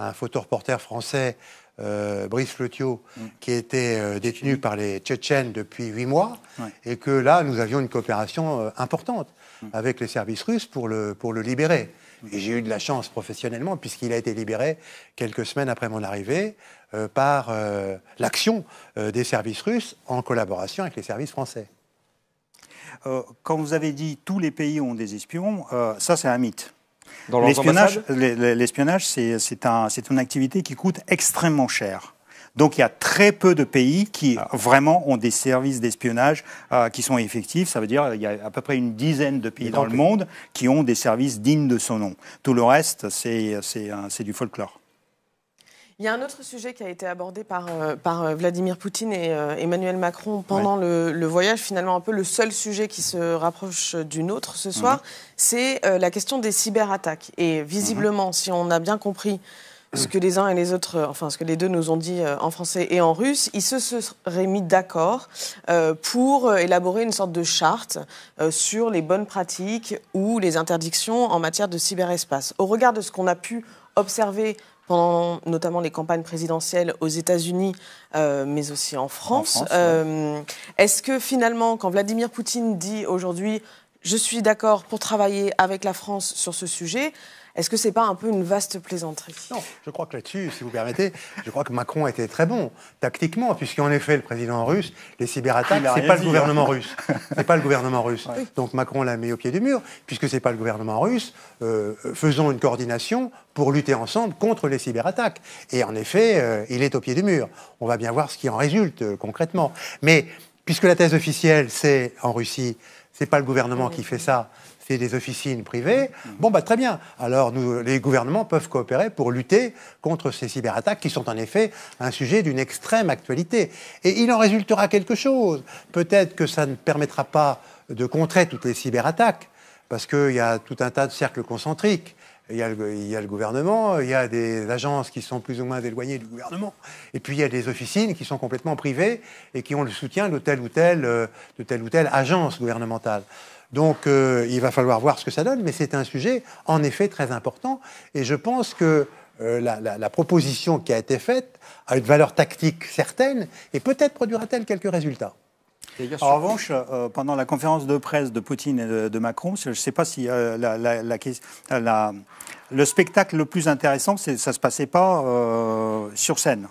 un photoreporter français, Brice Flotio, mm. qui était détenu par les Tchétchènes depuis huit mois, et que là, nous avions une coopération importante. Mm. avec les services russes pour le, pour le libérer. Mm. Et j'ai eu de la chance professionnellement, puisqu'il a été libéré quelques semaines après mon arrivée euh, par euh, l'action euh, des services russes en collaboration avec les services français. quand vous avez dit tous les pays ont des espions, ça c'est un mythe. L'espionnage, c'est une activité qui coûte extrêmement cher. Donc il y a très peu de pays qui ah. vraiment ont des services d'espionnage euh, qui sont effectifs. Ça veut dire qu'il y a à peu près une dizaine de pays dans le monde qui ont des services dignes de son nom. Tout le reste, c'est du folklore. Il y a un autre sujet qui a été abordé par, euh, euh, Vladimir Poutine et Emmanuel Macron pendant le, voyage, finalement un peu le seul sujet qui se rapproche d'une autre ce soir, mhm. c'est la question des cyberattaques. Et visiblement, si on a bien compris ce mm. que les uns et les autres, euh, enfin ce que les deux nous ont dit euh, en français et en russe, ils se seraient mis d'accord euh, pour élaborer une sorte de charte sur les bonnes pratiques ou les interdictions en matière de cyberespace. Au regard de ce qu'on a pu observer pendant notamment les campagnes présidentielles aux États-Unis, mais aussi en France. Est-ce que finalement, quand Vladimir Poutine dit aujourd'hui, je suis d'accord pour travailler avec la France sur ce sujet, est-ce que c'est pas un peu une vaste plaisanterie Non, je crois que là-dessus, si vous permettez, je crois que Macron était très bon tactiquement, puisqu'en effet, le président russe, les cyberattaques, ce n'est pas, le gouvernement hein. russe, c'est pas le gouvernement russe. Donc Macron l'a mis au pied du mur, puisque c'est pas le gouvernement russe. Euh, faisons une coordination pour lutter ensemble contre les cyberattaques. Et en effet, euh, il est au pied du mur. On va bien voir ce qui en résulte euh, concrètement. Mais puisque la thèse officielle, c'est en Russie, c'est pas le gouvernement qui fait ça, c'est des officines privées. Bon, bah, très bien. Alors, nous, les gouvernements peuvent coopérer pour lutter contre ces cyberattaques qui sont en effet un sujet d'une extrême actualité. Et il en résultera quelque chose. Peut-être que ça ne permettra pas de contrer toutes les cyberattaques, parce qu'il y a tout un tas de cercles concentriques. Il y, a le, gouvernement, il y a des agences qui sont plus ou moins éloignées du gouvernement, et puis il y a des officines qui sont complètement privées et qui ont le soutien de ou euh, de telle, ou telle agence gouvernementale. Donc euh, il va falloir voir ce que ça donne, mais c'est un sujet en effet très important. Et je pense que euh, la, proposition qui a été faite a une valeur tactique certaine et peut-être produira-t-elle quelques résultats. En revanche, euh, pendant la conférence de presse de Poutine et de, Macron, je ne sais pas si la, le spectacle le plus intéressant, ça ne se passait pas sur scène.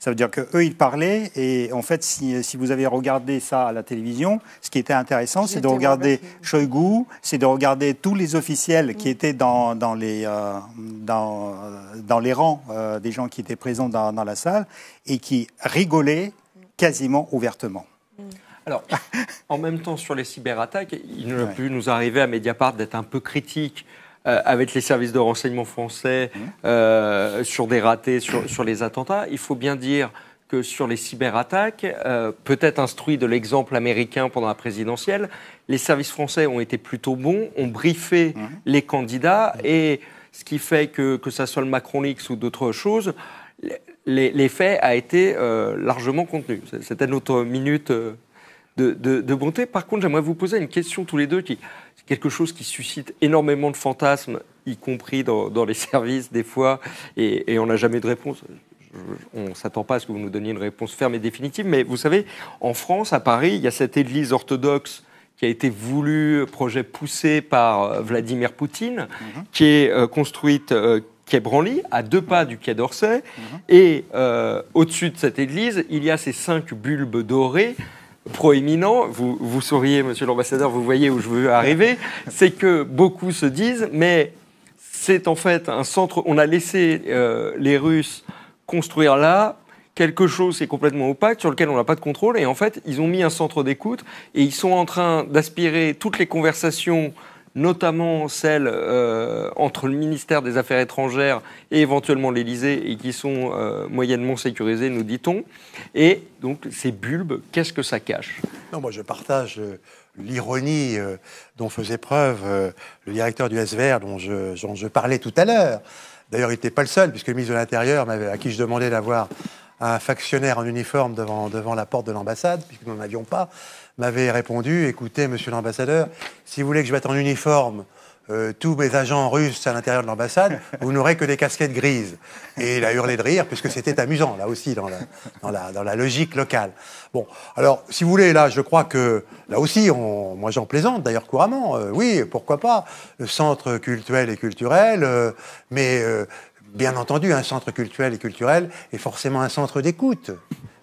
Ça veut dire qu'eux, ils parlaient, et en fait, si, vous avez regardé ça à la télévision, ce qui était intéressant, c'est de regarder Shoigu, c'est de regarder tous les officiels qui mm. étaient dans, les, euh, dans, les rangs euh, des gens qui étaient présents dans, la salle, et qui rigolaient quasiment ouvertement. Mm. Alors, en même temps, sur les cyberattaques, il ne peut plus nous arriver à Mediapart d'être un peu critique euh, avec les services de renseignement français mmh. euh, sur des ratés, sur, les attentats. Il faut bien dire que sur les cyberattaques, euh, peut-être instruits de l'exemple américain pendant la présidentielle, les services français ont été plutôt bons, ont briefé mmh. les candidats, et ce qui fait que, que ça soit le Macron lix ou d'autres choses, l'effet a été largement contenu. C'était notre minute de, bonté. Par contre, j'aimerais vous poser une question tous les deux qui est quelque chose qui suscite énormément de fantasmes, y compris dans, les services des fois, et, on n'a jamais de réponse on ne s'attend pas à ce que vous nous donniez une réponse ferme et définitive, mais vous savez, en France, à Paris, il y a cette église orthodoxe qui a été voulue, projet poussé par euh, Vladimir Poutine, mhm. qui est euh, construite euh, quai Branly, à deux pas mhm. du quai d'Orsay. Mhm. Et au-dessus de cette église, il y a ces cinq bulbes dorés proéminent, vous, vous souriez, monsieur l'ambassadeur, vous voyez où je veux arriver, c'est que beaucoup se disent, mais c'est en fait un centre, on a laissé euh, les Russes construire là quelque chose qui est complètement opaque, sur lequel on n'a pas de contrôle, et en fait, ils ont mis un centre d'écoute, et ils sont en train d'aspirer toutes les conversations notamment celles euh, entre le ministère des Affaires étrangères et éventuellement l'Élysée, et qui sont euh, moyennement sécurisées, nous dit-on. Et donc ces bulbes, qu'est-ce que ça cache Non, moi je partage euh, l'ironie dont faisait preuve le directeur du SVR dont je, parlais tout à l'heure. D'ailleurs, il n'était pas le seul, puisque le ministre de l'Intérieur, à qui je demandais d'avoir un factionnaire en uniforme devant, devant la porte de l'ambassade, puisque nous n'en avions pas, m'avait répondu Écoutez, monsieur l'ambassadeur, si vous voulez que je mette en uniforme euh, tous mes agents russes à l'intérieur de l'ambassade, vous n'aurez que des casquettes grises. Et il a hurlé de rire, puisque c'était amusant, là aussi, dans la, dans, la, logique locale. Bon, alors, si vous voulez, là, je crois que, là aussi, on, moi j'en plaisante d'ailleurs couramment, euh, oui, pourquoi pas, le centre culturel et culturel, euh, mais bien entendu, un centre culturel et culturel est forcément un centre d'écoute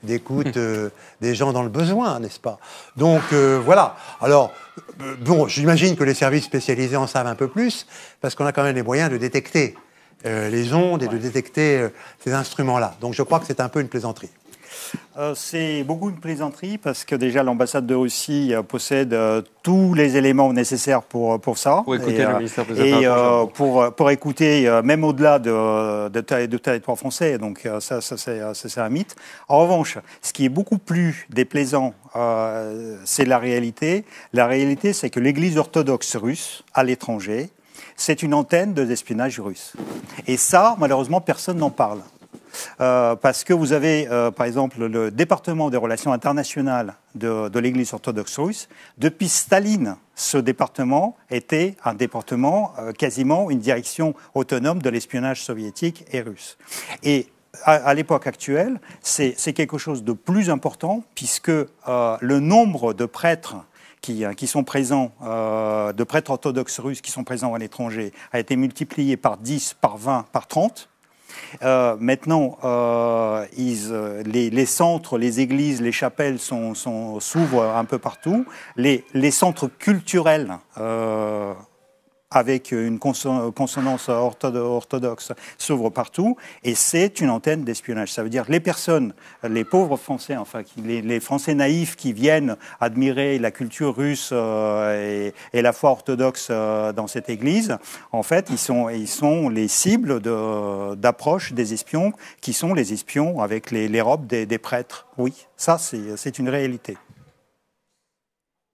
d'écoute euh, des gens dans le besoin, n'est-ce pas Donc euh, voilà. Alors, euh, bon, j'imagine que les services spécialisés en savent un peu plus, parce qu'on a quand même les moyens de détecter les ondes et de détecter ces instruments-là. Donc je crois que c'est un peu une plaisanterie. Euh, c'est beaucoup une plaisanterie parce que déjà l'ambassade de Russie euh, possède euh, tous les éléments nécessaires pour, pour ça. Pour écouter et, pour, pour écouter même au-delà de, de, territoire français. Donc ça, c'est un mythe. En revanche, ce qui est beaucoup plus déplaisant, c'est la réalité. La réalité, c'est que l'Église orthodoxe russe à l'étranger, c'est une antenne de l'espionnage russe. Et ça, malheureusement, personne n'en parle. Euh, parce que vous avez, euh, par exemple, le département des relations internationales de, l'Église orthodoxe russe. Depuis Staline, ce département était un département, euh, quasiment une direction autonome de l'espionnage soviétique et russe. Et à, l'époque actuelle, c'est quelque chose de plus important, puisque le nombre de prêtres qui, sont présents, de prêtres orthodoxes russes qui sont présents à l'étranger, a été multiplié par 10, par 20, par 30. Euh, maintenant, euh, euh, les, centres, les églises, les chapelles s'ouvrent sont, un peu partout. Les, les centres culturels avec une consonance orthodoxe s'ouvre partout, et c'est une antenne d'espionnage. Ça veut dire les personnes, les pauvres Français, enfin les, Français naïfs qui viennent admirer la culture russe euh, et, la foi orthodoxe euh, dans cette église, en fait, ils sont, les cibles d'approche des espions, qui sont les espions avec les, robes des prêtres. Oui, ça c'est une réalité.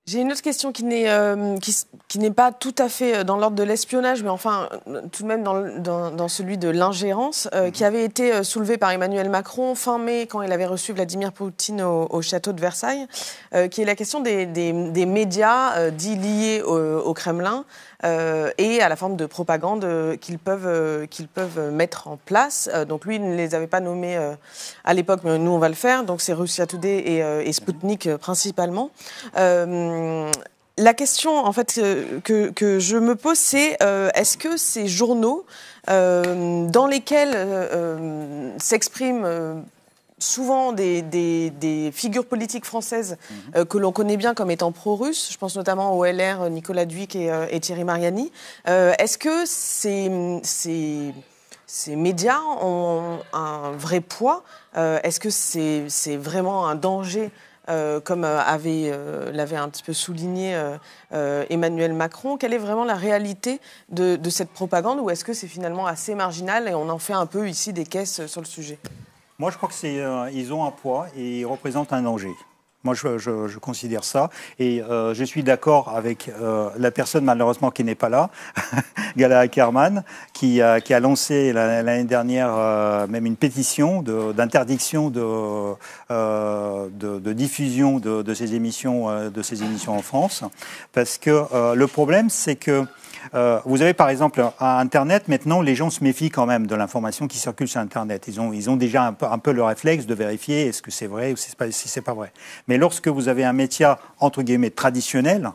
J'ai une autre question qui n'est euh, qui, n'est pas tout à fait euh, dans l'ordre de l'espionnage, mais enfin euh, tout de même dans, celui de l'ingérence, qui mhm. avait été soulevée par Emmanuel Macron fin mai quand il avait reçu Vladimir Poutine au, château de Versailles, qui est la question des, des, des médias dits liés au Kremlin. Euh, et à la forme de propagande euh, qu'ils peuvent, euh, qu'ils peuvent mettre en place. donc lui, il ne les avait pas nommés à l'époque, mais nous, on va le faire. Donc c'est Russia Today et, et Sputnik principalement. la question, en fait, que, que je me pose, c'est est-ce que ces journaux dans lesquels s'expriment souvent des, figures politiques françaises mhm. euh, que l'on connaît bien comme étant pro-russes. Je pense notamment au LR Nicolas Duic et, euh, Thierry Mariani. Euh, est-ce que ces, médias ont un vrai poids Est-ce que c'est vraiment un danger comme l'avait un petit peu souligné Emmanuel Macron, quelle est vraiment la réalité de cette propagande ou est-ce que c'est finalement assez marginal et on en fait un peu ici des caisses sur le sujet moi, je crois que c'est euh, ils ont un poids et ils représentent un danger. Moi, je, considère ça. Et euh, je suis d'accord avec euh, la personne, malheureusement, qui n'est pas là, Gala Ackerman, qui, a lancé l'année dernière même une pétition d'interdiction de, diffusion de, de ces émissions, de ces émissions en France. Parce que le problème, c'est que euh, vous avez par exemple Internet, maintenant, les gens se méfient quand même de l'information qui circule sur Internet. Ils ont, ils ont déjà un peu, le réflexe de vérifier est-ce que c'est vrai ou si c'est pas, vrai. Mais lorsque vous avez un métier, entre guillemets, traditionnel,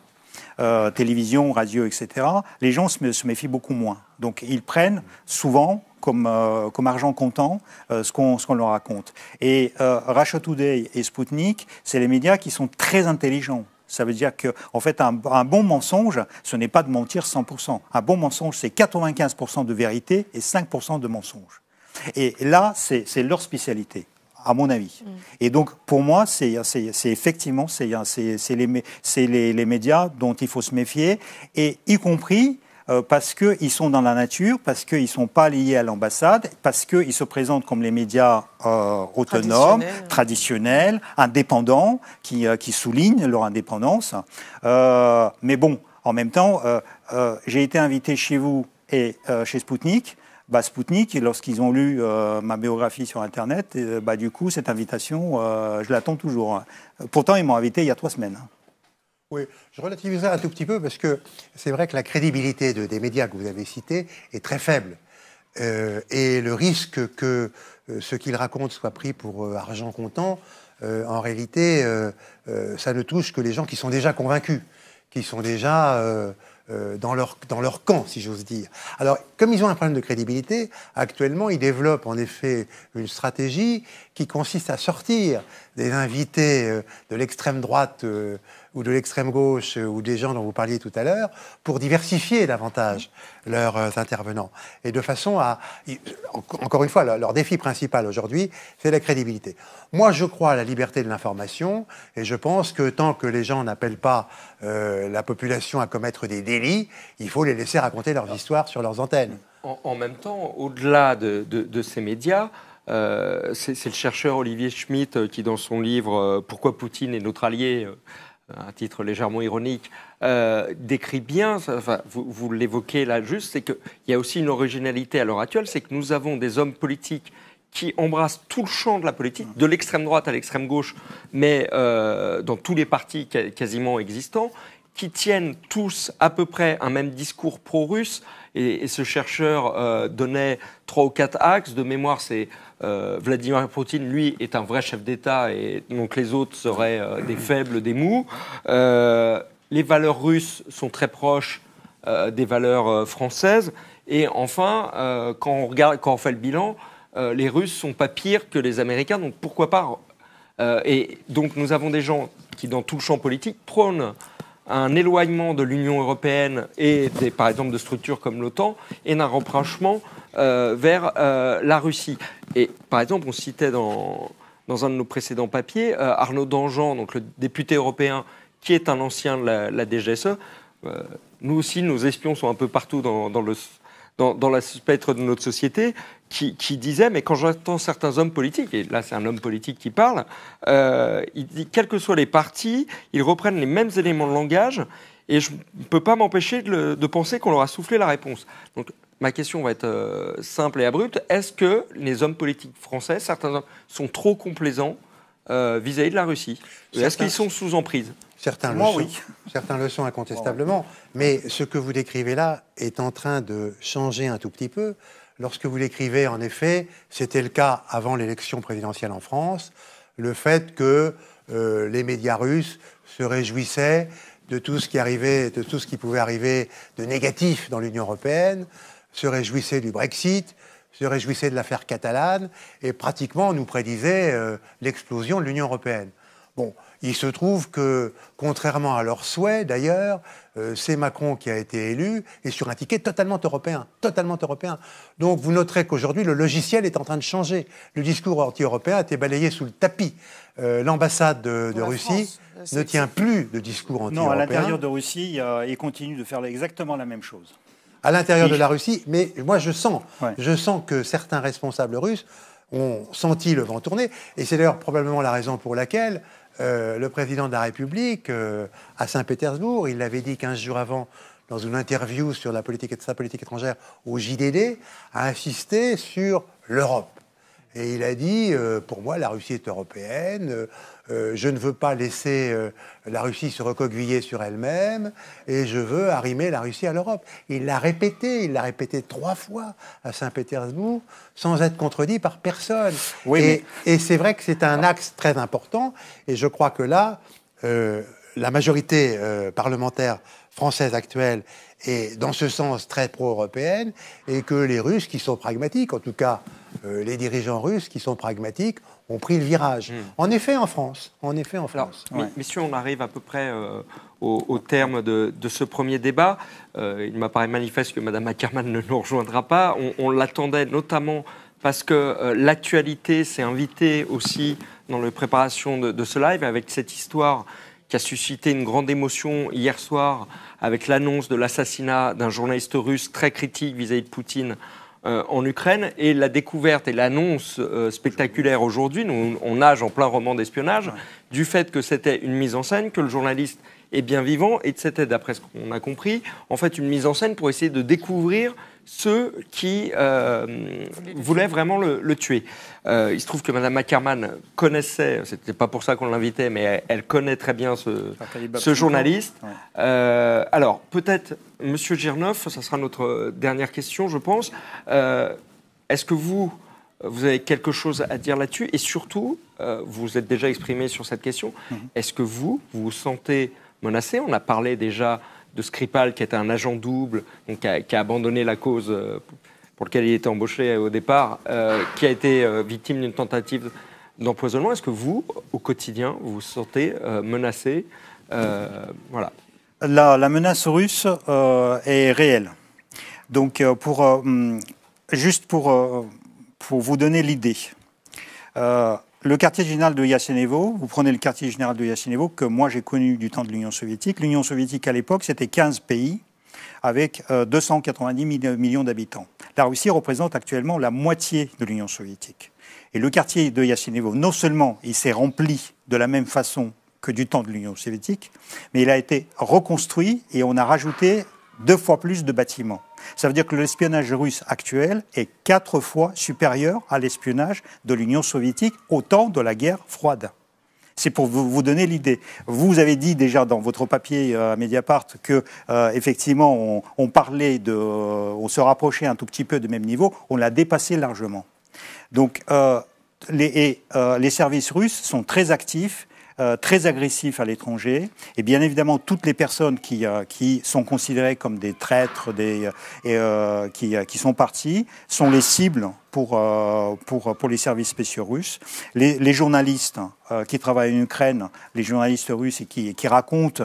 euh, télévision, radio, etc., les gens se, méfient beaucoup moins. Donc ils prennent souvent comme, euh, comme argent comptant ce qu'on leur raconte. Et Russia Today et Sputnik, c'est les médias qui sont très intelligents ça veut dire qu'en en fait, un, bon mensonge, ce n'est pas de mentir 100%. Un bon mensonge, c'est 95% de vérité et 5% de mensonge. Et là, c'est leur spécialité à mon avis. Mm. Et donc, pour moi, c'est effectivement, c'est les, les médias dont il faut se méfier, et y compris euh, parce qu'ils sont dans la nature, parce qu'ils ne sont pas liés à l'ambassade, parce qu'ils se présentent comme les médias euh, autonomes, traditionnels. indépendants, euh, qui, soulignent leur indépendance. mais bon, en même temps, j'ai été invité chez vous et chez Spoutnik. Bah, Spoutnik, lorsqu'ils ont lu ma biographie sur Internet, bah, du coup, cette invitation, je l'attends toujours. Pourtant, ils m'ont invité il y a trois semaines. Oui, je relativiserai un tout petit peu parce que c'est vrai que la crédibilité des médias que vous avez cités est très faible. Euh, et le risque que euh, ce qu'ils racontent soit pris pour euh, argent comptant, en réalité, ça ne touche que les gens qui sont déjà convaincus, qui sont déjà dans, leur, dans leur camp, si j'ose dire. Alors, comme ils ont un problème de crédibilité, actuellement, ils développent en effet une stratégie qui consiste à sortir des invités euh, de l'extrême droite euh, ou de l'extrême gauche euh, ou des gens dont vous parliez tout à l'heure pour diversifier davantage leurs intervenants. Et de façon à, encore une fois, leur défi principal aujourd'hui, c'est la crédibilité. Moi, je crois à la liberté de l'information et je pense que tant que les gens n'appellent pas la population à commettre des délits, il faut les laisser raconter leurs histoires sur leurs antennes. En, même temps, au-delà de, ces médias, euh, c'est le chercheur Olivier Schmitt euh, qui, dans son livre euh, Pourquoi Poutine est notre allié un titre légèrement ironique, décrit bien, vous, l'évoquez là juste, c'est qu'il y a aussi une originalité à l'heure actuelle, c'est que nous avons des hommes politiques qui embrassent tout le champ de la politique, de l'extrême droite à l'extrême gauche, mais dans tous les partis quasiment existants, qui tiennent tous à peu près un même discours pro-russe et, ce chercheur euh, donnait trois ou quatre axes. De mémoire, c'est euh, Vladimir Poutine, lui, est un vrai chef d'État, et donc les autres seraient euh, des faibles, des mous. les valeurs russes sont très proches des valeurs françaises. Et enfin, quand, on regarde, quand on fait le bilan, les Russes sont pas pires que les Américains, donc pourquoi pas et donc nous avons des gens qui, dans tout le champ politique, prônent un éloignement de l'Union européenne et par exemple de structures comme l'OTAN et d'un rapprochement euh, vers euh, la Russie. Et par exemple, on citait dans, un de nos précédents papiers euh, Arnaud Dangean, donc le député européen qui est un ancien de la, DGSE. nous aussi, nos espions sont un peu partout dans, le dans, dans spectre de notre société qui, disait, mais quand j'entends certains hommes politiques, et là c'est un homme politique qui parle, euh, il dit, quels que soient les partis, ils reprennent les mêmes éléments de langage, et je ne peux pas m'empêcher de, penser qu'on leur a soufflé la réponse. Donc ma question va être euh, simple et abrupte, est-ce que les hommes politiques français, certains hommes, sont trop complaisants euh, vis-à-vis de la Russie Est-ce qu'ils sont sous emprise Certains oui. certains le sont incontestablement, mais ce que vous décrivez là est en train de changer un tout petit peu lorsque vous l'écrivez, en effet, c'était le cas avant l'élection présidentielle en France, le fait que euh, les médias russes se réjouissaient de tout ce qui arrivait, de tout ce qui pouvait arriver de négatif dans l'Union européenne, se réjouissaient du Brexit, se réjouissaient de l'affaire catalane, et pratiquement nous prédisaient euh, l'explosion de l'Union européenne. Bon, il se trouve que, contrairement à leurs souhait d'ailleurs, euh, c'est Macron qui a été élu et sur un ticket totalement européen, totalement européen. Donc vous noterez qu'aujourd'hui le logiciel est en train de changer. Le discours anti-européen a été balayé sous le tapis. Euh, l'ambassade de, Russie euh, ne tient plus de discours anti-européen. Non, à l'intérieur de Russie, il continue de faire exactement la même chose. À l'intérieur de la Russie, mais moi je sens, je sens que certains responsables russes ont senti le vent tourner, et c'est d'ailleurs probablement la raison pour laquelle euh, le président de la République euh, à Saint-Pétersbourg, il l'avait dit 15 jours avant dans une interview sur la politique, sa politique étrangère au JDD, a insisté sur l'Europe. Et il a dit, euh, pour moi, la Russie est européenne, euh, je ne veux pas laisser euh, la Russie se recoguiller sur elle-même et je veux arrimer la Russie à l'Europe. Il l'a répété, il l'a répété trois fois à Saint-Pétersbourg sans être contredit par personne. et, c'est vrai que c'est un axe très important et je crois que là, euh, la majorité parlementaire française actuelle est dans ce sens très pro-européenne et que les Russes qui sont pragmatiques, en tout cas euh, les dirigeants russes qui sont pragmatiques, ont pris le virage. Hmm. En effet, en France. En effet, en France. mais, si on arrive à peu près euh, au, terme de, ce premier débat, euh, il m'apparaît manifeste que Mme Ackermann ne nous rejoindra pas. On, l'attendait notamment parce que l'actualité s'est invitée aussi dans la préparation de, de, ce live avec cette histoire qui a suscité une grande émotion hier soir avec l'annonce de l'assassinat d'un journaliste russe très critique vis-à-vis de Poutine euh, en Ukraine et la découverte et l'annonce euh, spectaculaire aujourd'hui, on nage en plein roman d'espionnage, du fait que c'était une mise en scène, que le journaliste et bien vivant et de cette aide, d'après ce qu'on a compris, en fait une mise en scène pour essayer de découvrir ceux qui euh, voulaient vraiment le, tuer. Euh, il se trouve que Mme McCarman connaissait, c'était pas pour ça qu'on l'invitait, mais elle, connaît très bien ce, ce journaliste. Euh, alors, peut-être, M. Girnoff, ça sera notre dernière question, je pense. Est-ce que vous, vous avez quelque chose à dire là-dessus Et surtout, vous vous êtes déjà exprimé sur cette question, mm-hmm. est-ce que vous, vous vous sentez Menacé, On a parlé déjà de Skripal, qui est un agent double, donc qui, a, abandonné la cause euh, pour laquelle il était embauché au départ, euh, qui a été euh, victime d'une tentative d'empoisonnement. Est-ce que vous, au quotidien, vous vous sentez menacé voilà. La, menace russe est réelle. Donc, pour, hum, juste pour, pour vous donner l'idée, le quartier général de Yassinevo, vous prenez le quartier général de Yassinevo que moi j'ai connu du temps de l'Union soviétique. L'Union soviétique à l'époque, c'était 15 pays avec 290 euh, millions d'habitants. La Russie représente actuellement la moitié de l'Union soviétique. Et le quartier de Yassinevo, non seulement il s'est rempli de la même façon que du temps de l'Union soviétique, mais il a été reconstruit et on a rajouté deux fois plus de bâtiments. Ça veut dire que l'espionnage russe actuel est quatre fois supérieur à l'espionnage de l'Union soviétique au temps de la guerre froide. C'est pour vous, donner l'idée. Vous avez dit déjà dans votre papier euh, à Mediapart que euh, effectivement on, parlait de, euh, on se rapprochait un tout petit peu du même niveau. On l'a dépassé largement. Donc les services russes sont très actifs euh, très agressifs à l'étranger. Et bien évidemment, toutes les personnes qui, euh, qui sont considérées comme des traîtres, euh, et, qui, qui sont partis, sont les cibles pour, euh, pour, euh, pour les services spéciaux russes. Les, les journalistes euh, qui travaillent en Ukraine, les journalistes russes et qui, qui racontent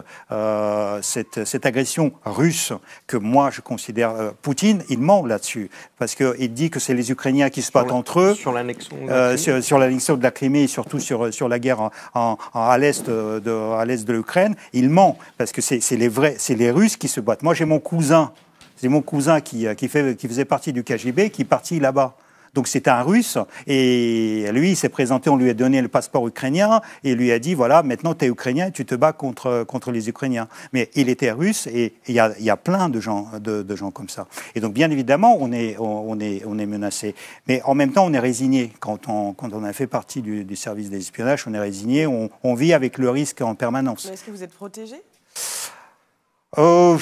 cette, cette, agression russe que moi je considère Poutine, il ment là-dessus parce qu'il dit que c'est les Ukrainiens qui se battent entre eux sur l'annexion de, euh, sur, l'annexion de, la Crimée et surtout sur, sur la guerre en, en, à l'est de à l'est de l'Ukraine. Il ment parce que c'est les vrais, c'est les Russes qui se battent. Moi j'ai mon cousin, c'est mon cousin qui, qui, fait, qui faisait partie du KGB qui est parti là-bas. Donc c'était un Russe, et lui, il s'est présenté, on lui a donné le passeport ukrainien, et lui a dit, voilà, maintenant tu es ukrainien, tu te bats contre, contre les Ukrainiens. Mais il était russe, et il y, y a, plein de gens, de, gens comme ça. Et donc bien évidemment, on est, on, est, on est menacé. Mais en même temps, on est résigné. Quand on, quand on a fait partie du, service des espionnages, on est résigné, on, vit avec le risque en permanence. Est-ce que vous êtes protégé euh,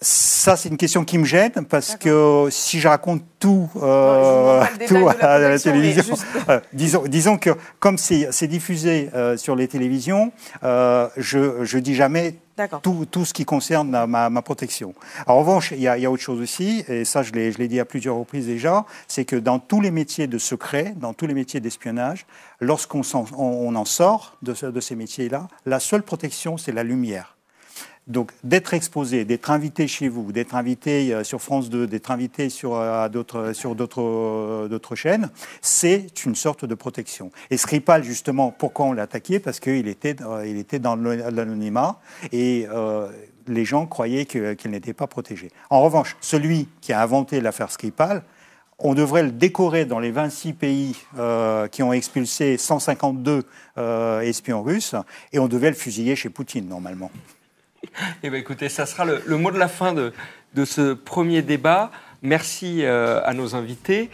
ça, c'est une question qui me gêne parce que si je raconte tout, euh, à la télévision, euh, disons, disons, que comme c'est diffusé euh, sur les télévisions, euh, je, je dis jamais tout, tout, ce qui concerne ma, ma, protection. En revanche, il y, y, a autre chose aussi, et ça je l'ai dit à plusieurs reprises déjà, c'est que dans tous les métiers de secret, dans tous les métiers d'espionnage, lorsqu'on en, en, sort de, de ces métiers-là, la seule protection, c'est la lumière. Donc d'être exposé, d'être invité chez vous, d'être invité euh, sur France 2, d'être invité sur euh, euh, d'autres chaînes, c'est une sorte de protection. Et Skripal justement, pourquoi on l'a attaqué Parce qu'il était il était dans l'anonymat et les gens croyaient qu'il n'était pas protégé. En revanche, celui qui a inventé l'affaire Skripal, on devrait le décorer dans les 26 pays qui ont expulsé 152 espions russes, et on devait le fusiller chez Poutine normalement. Eh bien, écoutez, ça sera le, mot de la fin de, ce premier débat. Merci euh, à nos invités.